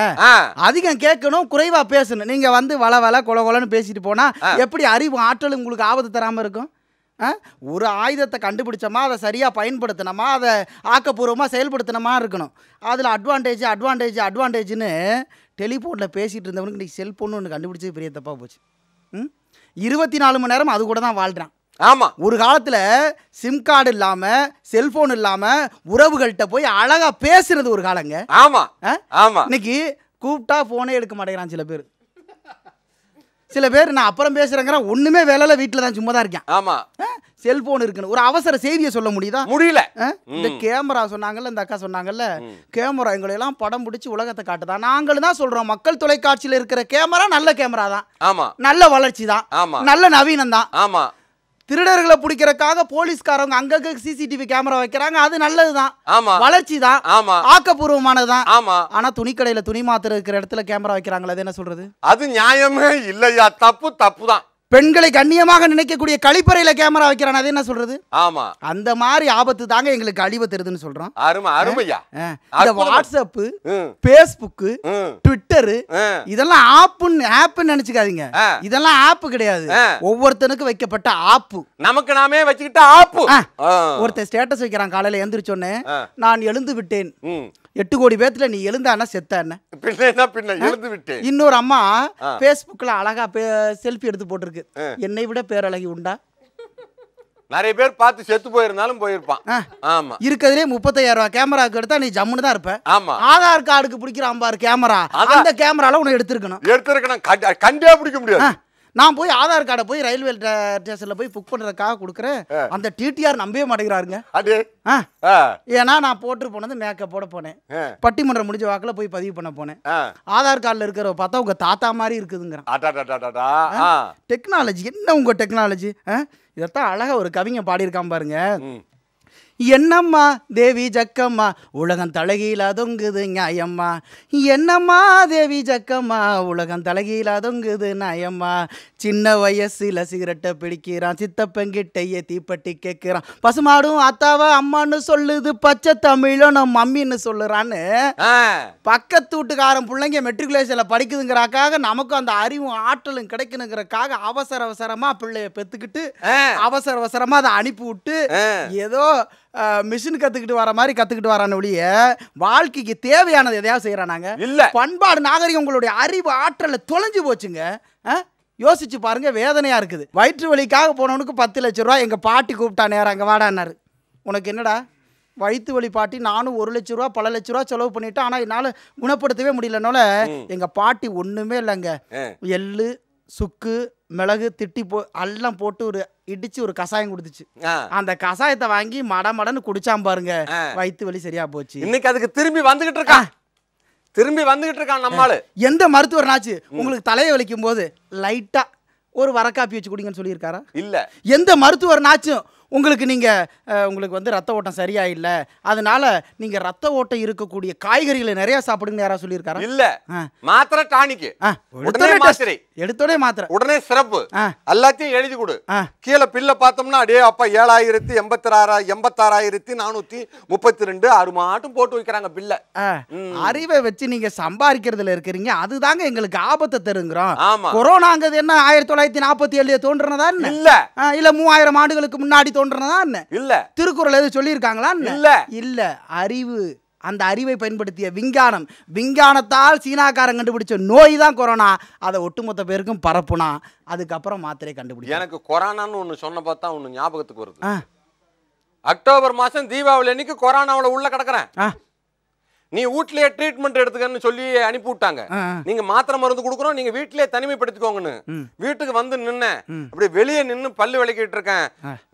அதிகம் கேட்கணும் குறைவா பேசணும் நீங்க வந்து வள வள கொல கொலன்னு பேசிட்டு போனா எப்படி அறிவு ஆற்றல் உங்களுக்கு ஆபத்து தராம இருக்கும் ஒரு ஆயுதத்தை கண்டுபிடிச்சோமா அதை சரியாக பயன்படுத்தினோமா அதை ஆக்கப்பூர்வமாக செயல்படுத்தினமா இருக்கணும் அதில் அட்வான்டேஜ் அட்வான்டேஜ் அட்வான்டேஜ்னு டெலிஃபோனில் பேசிகிட்டு இருந்தவனுக்கு இன்றைக்கி செல்ஃபோன் ஒன்று கண்டுபிடிச்சது பெரிய தப்பாக போச்சு ம் இருபத்தி நாலு மணி நேரம் அது கூட தான் வாழ்கிறான் ஆமாம் ஒரு காலத்தில் சிம் கார்டு இல்லாமல் செல்ஃபோன் இல்லாமல் உறவுகள்கிட்ட போய் அழகாக பேசுறது ஒரு காலங்க ஆமாம் ஆமாம் இன்னைக்கு கூப்பிட்டா ஃபோனே எடுக்க மாட்டேங்கிறான் சில பேர் சில பேர் நான் அப்புறம் பேசுறேங்கிறேன் ஒண்ணுமே வேலையில வீட்டில் தான் சும்மா தான் இருக்கேன் ஆமா செல்போன் இருக்குன்னு ஒரு அவசர செய்தியை சொல்ல முடியுதா முடியல இந்த கேமரா சொன்னாங்கல்ல இந்த அக்கா சொன்னாங்கல்ல கேமரா எங்களையெல்லாம் படம் பிடிச்சி உலகத்தை காட்டுதான் நாங்களும் தான் சொல்றோம் மக்கள் தொலைக்காட்சியில் இருக்கிற கேமரா நல்ல கேமரா தான் ஆமா நல்ல வளர்ச்சி தான் ஆமா நல்ல நவீனம் தான் ஆமா திருடர்களை பிடிக்கிறதுக்காக போலீஸ்காரங்க அங்கங்க சிசிடிவி கேமரா வைக்கிறாங்க அது நல்லது தான் ஆமா வளர்ச்சி தான் ஆமா ஆக்கப்பூர்வமானது தான் ஆமா ஆனா துணிக்கடையில துணி மாத்திர இருக்கிற இடத்துல கேமரா வைக்கிறாங்களா அது என்ன சொல்றது அது நியாயமே இல்லையா தப்பு தப்பு தான் பெண்களை கண்ணியமாக நினைக்கக்கூடிய கழிப்பறையில கேமரா வைக்கிறான் அது என்ன சொல்றது ஆமா அந்த மாதிரி ஆபத்து தாங்க எங்களுக்கு அழிவு தருதுன்னு சொல்றோம் அருமை அருமையா இந்த வாட்ஸ்அப் பேஸ்புக் ட்விட்டர் இதெல்லாம் ஆப்புன்னு ஆப் நினைச்சுக்காதீங்க இதெல்லாம் ஆப் கிடையாது ஒவ்வொருத்தனுக்கு வைக்கப்பட்ட ஆப்பு நமக்கு நாமே வச்சுக்கிட்ட ஆப்பு ஒருத்தன் ஸ்டேட்டஸ் வைக்கிறான் காலையில எந்திரிச்சோன்னே நான் எழுந்து விட்டேன் எட்டு கோடி பேத்துல நீ எழுந்தானா செத்த என்ன எழுந்து விட்டேன் இன்னொரு அம்மா ஃபேஸ்புக்கில் அழகா செல்ஃபி எடுத்து போட்டிருக்கு என்னை விட பேரழகி உண்டா நிறைய பேர் பார்த்து செத்து போயிருந்தாலும் போயிருப்பான் ஆமா இருக்கிறதுலே முப்பத்தாயிரம் ரூபாய் கேமராக்கு எடுத்தா நீ ஜம்முன்னு தான் இருப்ப ஆமா ஆதார் கார்டுக்கு பிடிக்கிற அம்பாரு கேமரா அந்த கேமரால உன்னை எடுத்திருக்கணும் எடுத்திருக்கணும் கண்டே பிடிக்க முடியாது நான் போய் ஆதார் கார்டை போய் ரயில்வே ஸ்டேஷன்ல போய் புக் பண்றதுக்காக கொடுக்குறேன் அந்த டிடிஆர் நம்பவே மாட்டேங்கிறாருங்க ஏன்னா நான் போட்டு போனது போட போனேன் பட்டிமன்றம் முடிஞ்ச வாக்குல போய் பதிவு பண்ண போனேன் ஆதார் கார்டில் இருக்கிற பார்த்தா உங்க தாத்தா மாதிரி இருக்குதுங்க டெக்னாலஜி என்ன உங்க டெக்னாலஜி இதத்தான் அழகா ஒரு கவிஞன் பாடியிருக்கான் பாருங்க என்னம்மா தேவி ஜக்கம்மா உலகம் தலகீழா தொங்குது நியாயம்மா என்னம்மா தேவி ஜக்கம்மா உலகம் தலகீழா தொங்குது நியாயம்மா சின்ன வயசுல சிகரெட்டை பிடிக்கிறான் சித்தப்பங்கிட்டைய தீப்பட்டி கேட்கிறான் பசுமாடும் அத்தாவை அம்மான்னு சொல்லுது பச்சை தமிழும் நம்ம மம்மின்னு சொல்லுறான்னு பக்கத்து வீட்டுக்காரன் பிள்ளைங்க மெட்ரிகுலேஷனில் படிக்குதுங்கிறக்காக நமக்கும் அந்த அறிவும் ஆற்றலும் கிடைக்கணுங்கிறக்காக அவசர அவசரமா பிள்ளைய பெத்துக்கிட்டு அவசர அவசரமா அதை அனுப்பி விட்டு ஏதோ மிஷின் கத்துக்கிட்டு வர மாதிரி கத்துக்கிட்டு வரான ஒழிய வாழ்க்கைக்கு தேவையானது எதையாவது செய்யறானாங்க இல்ல பண்பாடு நாகரிகம் உங்களுடைய அறிவு ஆற்றலை தொலைஞ்சு போச்சுங்க ஆ யோசிச்சு பாருங்க வேதனையாக இருக்குது வயிற்று வலிக்காக போனவனுக்கு பத்து லட்ச ரூபா எங்கள் பாட்டி கூப்பிட்டா நேரம் அங்கே வாடானார் உனக்கு என்னடா வயிற்று வழி பாட்டி நானும் ஒரு லட்ச ரூபா பல லட்ச ரூபா செலவு பண்ணிட்டேன் ஆனால் என்னால் குணப்படுத்தவே முடியலனால எங்கள் பாட்டி ஒன்றுமே இல்லைங்க எள்ளு சுக்கு மிளகு திட்டி போ எல்லாம் போட்டு ஒரு இடிச்சு ஒரு கஷாயம் குடுத்துச்சு அந்த கஷாயத்தை வாங்கி மட மடன்னு குடிச்சாம் பாருங்க வயிற்று வலி சரியா போச்சு இன்னைக்கு அதுக்கு திரும்பி வந்துகிட்டு இருக்கா திரும்பி வந்துகிட்டு இருக்கான் நம்மால் எந்த மருத்துவர் நாச்சு உங்களுக்கு தலையை வலிக்கும் போது லைட்டாக ஒரு வரக்காப்பி வச்சு குடிங்கன்னு சொல்லியிருக்காரா இல்லை எந்த மருத்துவர் நாச்சும் உங்களுக்கு நீங்கள் உங்களுக்கு வந்து ரத்த ஓட்டம் சரியா இல்லை அதனால நீங்கள் ரத்த ஓட்டம் இருக்கக்கூடிய காய்கறிகளை நிறையா சாப்பிடுங்க யாராவது சொல்லியிருக்காரா இல்லை மாத்திரை டானிக்கு உடனே மாத்திரை எடுத்தோடே மாத்திர உடனே சிறப்பு எல்லாத்தையும் எழுதி கொடு கீழே பில்ல பார்த்தோம்னா அடே அப்பா ஏழாயிரத்தி எண்பத்தி ஆறா எண்பத்தாறாயிரத்தி நானூத்தி முப்பத்தி ரெண்டு ஆறு மாட்டும் போட்டு வைக்கிறாங்க பில்ல அறிவை வச்சு நீங்க சம்பாதிக்கிறதுல இருக்கிறீங்க அதுதாங்க எங்களுக்கு ஆபத்தை தருங்கிறோம் கொரோனாங்கிறது என்ன ஆயிரத்தி தொள்ளாயிரத்தி நாற்பத்தி ஏழுல தோன்றினதா இல்ல இல்ல மூவாயிரம் ஆண்டுகளுக்கு முன்னாடி தோன்றினதா இல்ல திருக்குறள் எதுவும் சொல்லியிருக்காங்களா இல்ல இல்ல அறிவு அந்த அறிவை பயன்படுத்திய விஞ்ஞானம் விஞ்ஞானத்தால் சீனாக்காரன் கண்டுபிடிச்ச நோய் தான் கொரோனா அதை ஒட்டுமொத்த பேருக்கும் பரப்புனா அதுக்கப்புறம் மாத்திரை கண்டுபிடிச்சு எனக்கு கொரோனான்னு ஒன்று சொன்ன பார்த்தா ஒன்று ஞாபகத்துக்கு வருது அக்டோபர் மாதம் தீபாவளி அன்னைக்கு கொரோனாவில் உள்ள கிடக்குறேன் நீ வீட்லயே ட்ரீட்மெண்ட் எடுத்துக்கன்னு சொல்லி அனுப்பி விட்டாங்க நீங்க மாத்திரை மருந்து கொடுக்குறோம் நீங்க வீட்லயே தனிமைப்படுத்திக்கோங்கன்னு வீட்டுக்கு வந்து நின்னேன் அப்படி வெளியே நின்னு பல்லு விளக்கிட்டு இருக்கேன்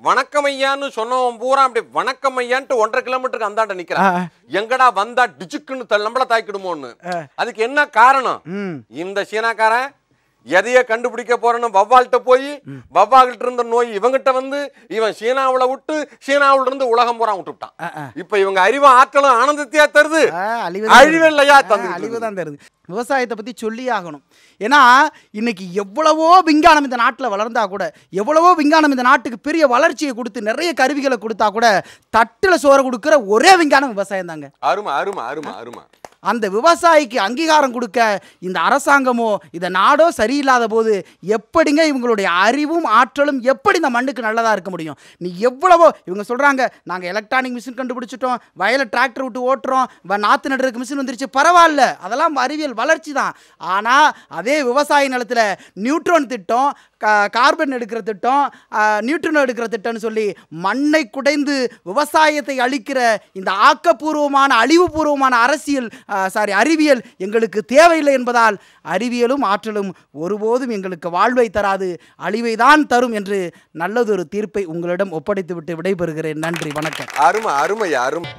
வணக்கம் ஐயான்னு சொன்னவன் பூரா அப்படி வணக்கம் ஐயான்ட்டு ஒன்றரை கிலோமீட்டருக்கு அந்தாண்ட நிக்கிறான் எங்கடா வந்தா டிச்சுக்குன்னு நம்மள தாக்கிடுமோன்னு அதுக்கு என்ன காரணம் இந்த சீனாக்காரன் எதையை கண்டுபிடிக்க போறேன்னு வவ்வால்கிட்ட போய் வவ்வால்கிட்ட இருந்த நோய் இவங்கிட்ட வந்து இவன் சீனாவில் விட்டு சீனாவில இருந்து உலகம் விட்டு விட்டான் இப்ப இவங்க அறிவு ஆற்றலும் ஆனந்தத்தையா தருது அழிவில்லையா அழிவுதான் தருது விவசாயத்தை பத்தி சொல்லி ஆகணும் ஏன்னா இன்னைக்கு எவ்வளவோ விஞ்ஞானம் இந்த நாட்டில் வளர்ந்தா கூட எவ்வளவோ விஞ்ஞானம் இந்த நாட்டுக்கு பெரிய வளர்ச்சியை கொடுத்து நிறைய கருவிகளை கொடுத்தா கூட தட்டுல சோறு கொடுக்குற ஒரே விஞ்ஞானம் விவசாயம் தாங்க அருமை அருமை அருமா அருமா அந்த விவசாயிக்கு அங்கீகாரம் கொடுக்க இந்த அரசாங்கமோ இந்த நாடோ சரியில்லாத போது எப்படிங்க இவங்களுடைய அறிவும் ஆற்றலும் எப்படி இந்த மண்ணுக்கு நல்லதாக இருக்க முடியும் நீ எவ்வளவோ இவங்க சொல்கிறாங்க நாங்கள் எலக்ட்ரானிக் மிஷின் கண்டுபிடிச்சிட்டோம் வயலை டிராக்டர் விட்டு ஓட்டுறோம் நாற்று நடுறதுக்கு மிஷின் வந்துருச்சு பரவாயில்ல அதெல்லாம் அறிவியல் வளர்ச்சி தான் ஆனால் அதே விவசாய நிலத்தில் நியூட்ரோன் திட்டம் கார்பன் எடுக்கிற திட்டம் நியூட்ரன் எடுக்கிற திட்டம்னு சொல்லி மண்ணை குடைந்து விவசாயத்தை அழிக்கிற இந்த ஆக்கப்பூர்வமான அழிவுபூர்வமான அரசியல் சாரி அறிவியல் எங்களுக்கு தேவையில்லை என்பதால் அறிவியலும் ஆற்றலும் ஒருபோதும் எங்களுக்கு வாழ்வை தராது அழிவை தான் தரும் என்று நல்லதொரு தீர்ப்பை உங்களிடம் ஒப்படைத்துவிட்டு விடைபெறுகிறேன் நன்றி வணக்கம் அருமை அருமை அருமை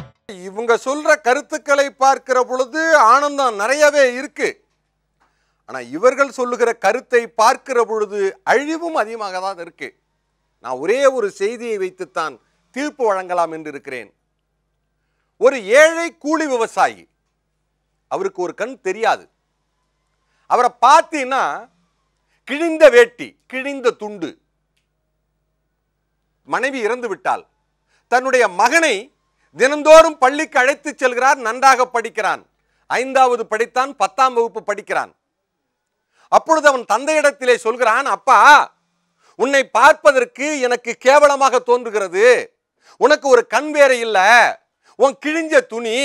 இவங்க சொல்ற கருத்துக்களை பார்க்கிற பொழுது ஆனந்தம் நிறையவே இருக்கு ஆனால் இவர்கள் சொல்லுகிற கருத்தை பார்க்கிற பொழுது அழிவும் அதிகமாக தான் இருக்கு நான் ஒரே ஒரு செய்தியை வைத்துத்தான் தீர்ப்பு வழங்கலாம் என்று இருக்கிறேன் ஒரு ஏழை கூலி விவசாயி அவருக்கு ஒரு கண் தெரியாது அவரை பார்த்தீங்கன்னா கிழிந்த வேட்டி கிழிந்த துண்டு மனைவி இறந்து விட்டால் தன்னுடைய மகனை தினந்தோறும் பள்ளிக்கு அழைத்து செல்கிறார் நன்றாக படிக்கிறான் ஐந்தாவது படித்தான் பத்தாம் வகுப்பு படிக்கிறான் அப்பொழுது அவன் தந்தையிடத்திலே சொல்கிறான் அப்பா உன்னை பார்ப்பதற்கு எனக்கு கேவலமாக தோன்றுகிறது உனக்கு ஒரு கண் வேற இல்லை உன் கிழிஞ்ச துணி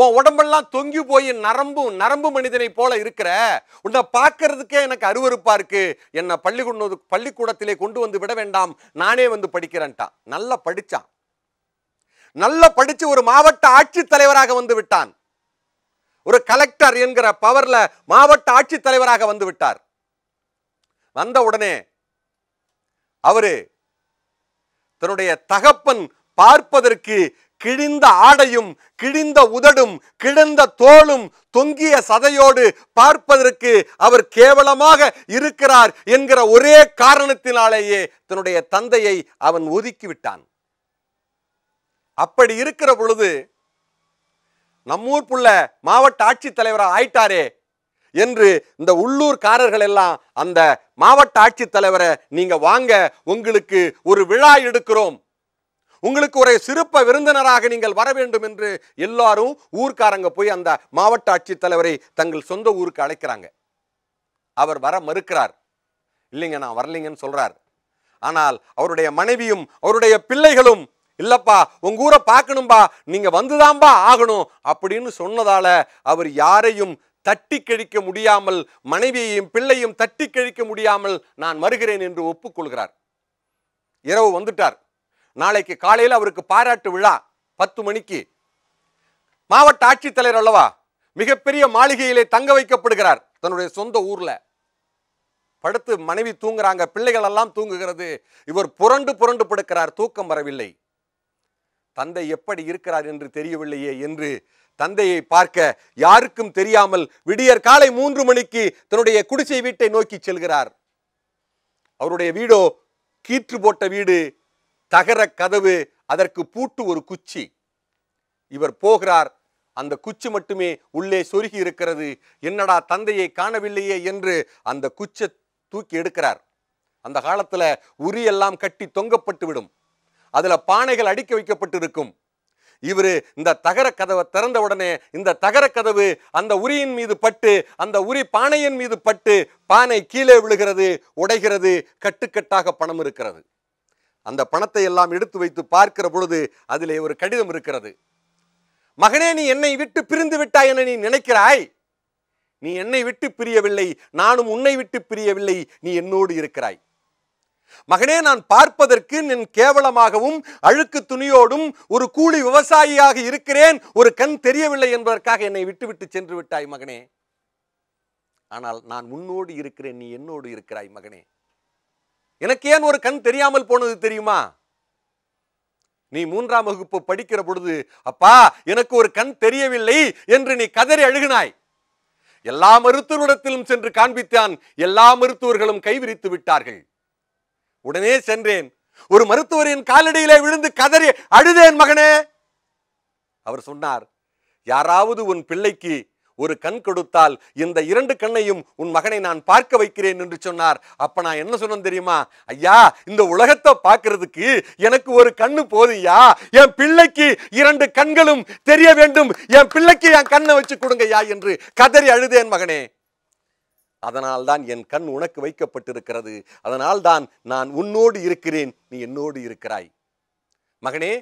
உன் உடம்பெல்லாம் தொங்கி போய் நரம்பு நரம்பு மனிதனை போல இருக்கிற உன்னை பார்க்கறதுக்கே எனக்கு அருவறுப்பா இருக்கு என்னை பள்ளிக்கூட பள்ளிக்கூடத்திலே கொண்டு வந்து விட வேண்டாம் நானே வந்து படிக்கிறேன்ட்டான் நல்லா படித்தான் நல்லா படித்து ஒரு மாவட்ட ஆட்சித்தலைவராக வந்து விட்டான் ஒரு கலெக்டர் என்கிற பவர்ல மாவட்ட ஆட்சித்தலைவராக வந்து விட்டார் வந்த உடனே அவரு தன்னுடைய தகப்பன் பார்ப்பதற்கு கிழிந்த ஆடையும் கிழிந்த உதடும் கிழந்த தோளும் தொங்கிய சதையோடு பார்ப்பதற்கு அவர் கேவலமாக இருக்கிறார் என்கிற ஒரே காரணத்தினாலேயே தன்னுடைய தந்தையை அவன் ஒதுக்கிவிட்டான் அப்படி இருக்கிற பொழுது நம்மூர் புள்ள மாவட்ட ஆட்சித்தலைவராக ஆயிட்டாரே என்று இந்த உள்ளூர்காரர்கள் எல்லாம் அந்த மாவட்ட ஆட்சித்தலைவரை நீங்க வாங்க உங்களுக்கு ஒரு விழா எடுக்கிறோம் உங்களுக்கு ஒரு சிறப்ப விருந்தினராக நீங்கள் வர வேண்டும் என்று எல்லாரும் ஊர்க்காரங்க போய் அந்த மாவட்ட ஆட்சித்தலைவரை தங்கள் சொந்த ஊருக்கு அழைக்கிறாங்க அவர் வர மறுக்கிறார் இல்லைங்க நான் வரலைங்கன்னு சொல்றார் ஆனால் அவருடைய மனைவியும் அவருடைய பிள்ளைகளும் இல்லைப்பா உங்க ஊரை பார்க்கணும்பா நீங்கள் வந்துதான்பா ஆகணும் அப்படின்னு சொன்னதால் அவர் யாரையும் தட்டி கழிக்க முடியாமல் மனைவியையும் பிள்ளையும் தட்டி கழிக்க முடியாமல் நான் மறுகிறேன் என்று ஒப்புக்கொள்கிறார் இரவு வந்துட்டார் நாளைக்கு காலையில் அவருக்கு பாராட்டு விழா பத்து மணிக்கு மாவட்ட ஆட்சித்தலைவர் அல்லவா மிகப்பெரிய மாளிகையிலே தங்க வைக்கப்படுகிறார் தன்னுடைய சொந்த ஊரில் படுத்து மனைவி தூங்குறாங்க பிள்ளைகள் எல்லாம் தூங்குகிறது இவர் புரண்டு புரண்டு படுக்கிறார் தூக்கம் வரவில்லை தந்தை எப்படி இருக்கிறார் என்று தெரியவில்லையே என்று தந்தையை பார்க்க யாருக்கும் தெரியாமல் விடியற் காலை மூன்று மணிக்கு தன்னுடைய குடிசை வீட்டை நோக்கி செல்கிறார் அவருடைய வீடோ கீற்று போட்ட வீடு தகர கதவு அதற்கு பூட்டு ஒரு குச்சி இவர் போகிறார் அந்த குச்சி மட்டுமே உள்ளே சொருகி இருக்கிறது என்னடா தந்தையை காணவில்லையே என்று அந்த குச்சை தூக்கி எடுக்கிறார் அந்த காலத்தில் உரியெல்லாம் கட்டி தொங்கப்பட்டு விடும் அதில் பானைகள் அடுக்கி வைக்கப்பட்டிருக்கும் இவர் இந்த தகர கதவை திறந்த உடனே இந்த தகர கதவு அந்த உரியின் மீது பட்டு அந்த உரி பானையின் மீது பட்டு பானை கீழே விழுகிறது உடைகிறது கட்டுக்கட்டாக பணம் இருக்கிறது அந்த பணத்தை எல்லாம் எடுத்து வைத்து பார்க்கிற பொழுது அதில் ஒரு கடிதம் இருக்கிறது மகனே நீ என்னை விட்டு பிரிந்து விட்டாய் என நீ நினைக்கிறாய் நீ என்னை விட்டு பிரியவில்லை நானும் உன்னை விட்டு பிரியவில்லை நீ என்னோடு இருக்கிறாய் மகனே நான் பார்ப்பதற்கு நின் கேவலமாகவும் அழுக்கு துணியோடும் ஒரு கூலி விவசாயியாக இருக்கிறேன் ஒரு கண் தெரியவில்லை என்பதற்காக என்னை விட்டுவிட்டு சென்று விட்டாய் மகனே ஆனால் நான் உன்னோடு இருக்கிறேன் நீ என்னோடு இருக்கிறாய் மகனே எனக்கு ஏன் ஒரு கண் தெரியாமல் போனது தெரியுமா நீ மூன்றாம் வகுப்பு படிக்கிற பொழுது அப்பா எனக்கு ஒரு கண் தெரியவில்லை என்று நீ கதறி அழுகினாய் எல்லா மருத்துவரிடத்திலும் சென்று காண்பித்தான் எல்லா மருத்துவர்களும் கைவிரித்து விட்டார்கள் உடனே சென்றேன் ஒரு மருத்துவரின் காலடியிலே விழுந்து கதறி அழுதேன் மகனே அவர் சொன்னார் யாராவது உன் பிள்ளைக்கு ஒரு கண் கொடுத்தால் இந்த இரண்டு கண்ணையும் உன் மகனை நான் பார்க்க வைக்கிறேன் என்று சொன்னார் அப்ப நான் என்ன சொன்னேன் தெரியுமா ஐயா இந்த உலகத்தை பார்க்கறதுக்கு எனக்கு ஒரு கண்ணு போதுயா என் பிள்ளைக்கு இரண்டு கண்களும் தெரிய வேண்டும் என் பிள்ளைக்கு என் கண்ணை வச்சு கொடுங்கய்யா என்று கதறி அழுதேன் மகனே அதனால்தான் என் கண் உனக்கு வைக்கப்பட்டிருக்கிறது அதனால்தான் நான் உன்னோடு இருக்கிறேன் நீ என்னோடு இருக்கிறாய் மகனே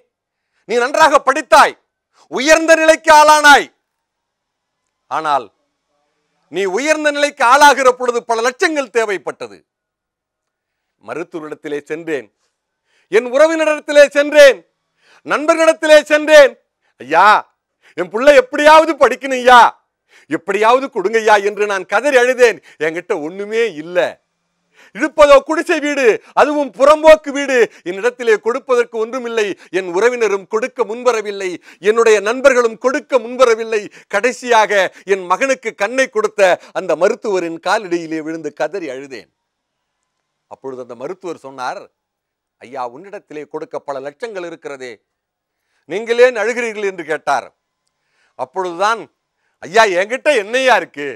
நீ நன்றாக படித்தாய் உயர்ந்த நிலைக்கு ஆளானாய் ஆனால் நீ உயர்ந்த நிலைக்கு ஆளாகிற பொழுது பல லட்சங்கள் தேவைப்பட்டது மருத்துவரிடத்திலே சென்றேன் என் உறவினரிடத்திலே சென்றேன் நண்பர்களிடத்திலே சென்றேன் ஐயா என் பிள்ளை எப்படியாவது படிக்கணும் ஐயா எப்படியாவது கொடுங்கய்யா என்று நான் கதறி அழுதேன் என்கிட்ட ஒண்ணுமே இல்லை இருப்பதோ குடிசை வீடு அதுவும் புறம்போக்கு வீடு என்னிடத்திலே கொடுப்பதற்கு ஒன்றுமில்லை என் உறவினரும் கொடுக்க முன்வரவில்லை என்னுடைய நண்பர்களும் கொடுக்க முன்வரவில்லை கடைசியாக என் மகனுக்கு கண்ணை கொடுத்த அந்த மருத்துவரின் காலடியிலே விழுந்து கதறி அழுதேன் அப்பொழுது அந்த மருத்துவர் சொன்னார் ஐயா உன்னிடத்திலே கொடுக்க பல லட்சங்கள் இருக்கிறதே நீங்களே அழுகிறீர்கள் என்று கேட்டார் அப்பொழுதுதான் ஐயா என்கிட்ட என்னையா இருக்கு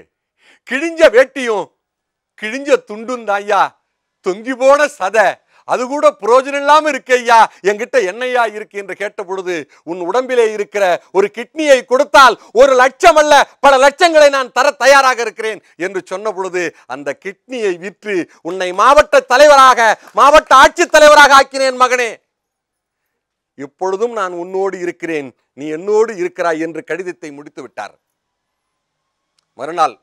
கிழிஞ்ச வேட்டியும் கிழிஞ்ச துண்டும் தான் ஐயா தொங்கி போன சதை அது கூட புரோஜனம் இல்லாமல் இருக்கு ஐயா என்கிட்ட என்னையா இருக்கு என்று கேட்ட பொழுது உன் உடம்பிலே இருக்கிற ஒரு கிட்னியை கொடுத்தால் ஒரு லட்சம் அல்ல பல லட்சங்களை நான் தர தயாராக இருக்கிறேன் என்று சொன்ன பொழுது அந்த கிட்னியை விற்று உன்னை மாவட்ட தலைவராக மாவட்ட ஆட்சித்தலைவராக ஆக்கினேன் மகனே இப்பொழுதும் நான் உன்னோடு இருக்கிறேன் நீ என்னோடு இருக்கிறாய் என்று கடிதத்தை முடித்து விட்டார் மறுநாள்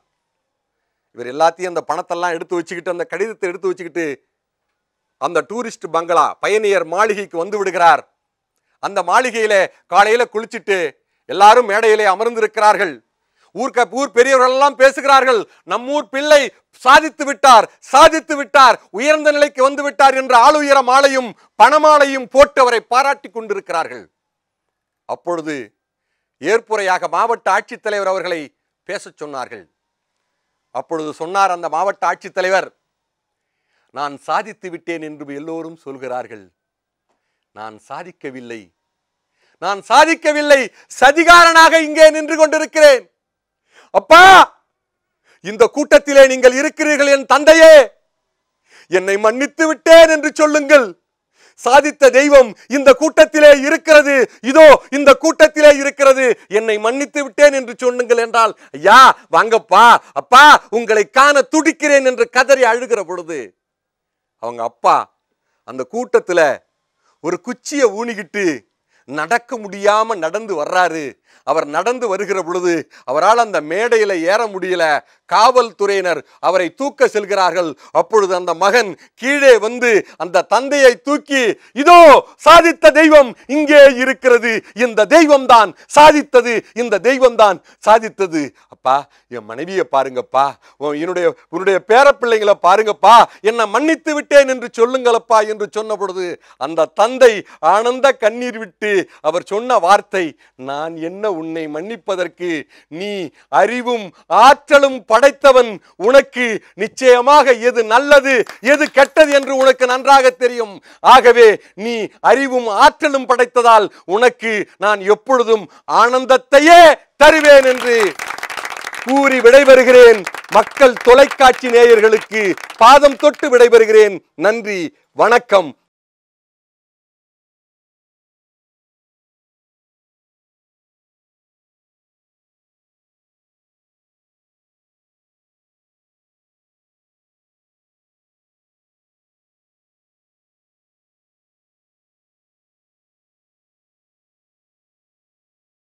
இவர் எல்லாத்தையும் அந்த பணத்தெல்லாம் எடுத்து வச்சுக்கிட்டு அந்த கடிதத்தை எடுத்து வச்சுக்கிட்டு அந்த டூரிஸ்ட் பங்களா பயணியர் மாளிகைக்கு வந்து விடுகிறார் அந்த மாளிகையில காலையில குளிச்சுட்டு எல்லாரும் மேடையிலே அமர்ந்திருக்கிறார்கள் ஊர்க்க ஊர் பெரியவர்கள் எல்லாம் பேசுகிறார்கள் நம்மூர் பிள்ளை சாதித்து விட்டார் சாதித்து விட்டார் உயர்ந்த நிலைக்கு வந்து விட்டார் என்று ஆளுயர மாலையும் பணமாலையும் போட்டு அவரை பாராட்டி கொண்டிருக்கிறார்கள் அப்பொழுது ஏற்புறையாக மாவட்ட ஆட்சித்தலைவர் அவர்களை பேசச் சொன்னார்கள் அப்பொழுது சொன்னார் அந்த மாவட்ட ஆட்சித்தலைவர் நான் சாதித்து விட்டேன் என்று எல்லோரும் சொல்கிறார்கள் நான் சாதிக்கவில்லை நான் சாதிக்கவில்லை சதிகாரனாக இங்கே நின்று கொண்டிருக்கிறேன் அப்பா இந்த கூட்டத்திலே நீங்கள் இருக்கிறீர்கள் என் தந்தையே என்னை மன்னித்து விட்டேன் என்று சொல்லுங்கள் சாதித்த தெய்வம் இந்த கூட்டத்திலே இருக்கிறது இதோ இந்த கூட்டத்திலே இருக்கிறது என்னை மன்னித்து விட்டேன் என்று சொன்னுங்கள் என்றால் ஐயா வாங்கப்பா அப்பா உங்களை காண துடிக்கிறேன் என்று கதறி அழுகிற பொழுது அவங்க அப்பா அந்த கூட்டத்தில் ஒரு குச்சியை ஊனிக்கிட்டு நடக்க முடியாம நடந்து வர்றாரு அவர் நடந்து வருகிற பொழுது அவரால் அந்த மேடையில் ஏற முடியல காவல்துறையினர் அவரை தூக்க செல்கிறார்கள் அப்பொழுது அந்த மகன் கீழே வந்து அந்த தந்தையை தூக்கி இதோ சாதித்த தெய்வம் இங்கே இருக்கிறது இந்த தெய்வம் தான் சாதித்தது இந்த தெய்வம் தான் சாதித்தது அப்பா என் மனைவியை பாருங்கப்பா என்னுடைய உன்னுடைய பேரப்பிள்ளைங்களை பாருங்கப்பா என்னை மன்னித்து விட்டேன் என்று சொல்லுங்களப்பா என்று சொன்ன பொழுது அந்த தந்தை ஆனந்த கண்ணீர் விட்டு அவர் சொன்ன வார்த்தை நான் என்ன சொன்ன உன்னை மன்னிப்பதற்கு நீ அறிவும் ஆற்றலும் படைத்தவன் உனக்கு நிச்சயமாக எது நல்லது எது கெட்டது என்று உனக்கு நன்றாக தெரியும் ஆகவே நீ அறிவும் ஆற்றலும் படைத்ததால் உனக்கு நான் எப்பொழுதும் ஆனந்தத்தையே தருவேன் என்று கூறி விடைபெறுகிறேன் மக்கள் தொலைக்காட்சி நேயர்களுக்கு பாதம் தொட்டு விடைபெறுகிறேன் நன்றி வணக்கம்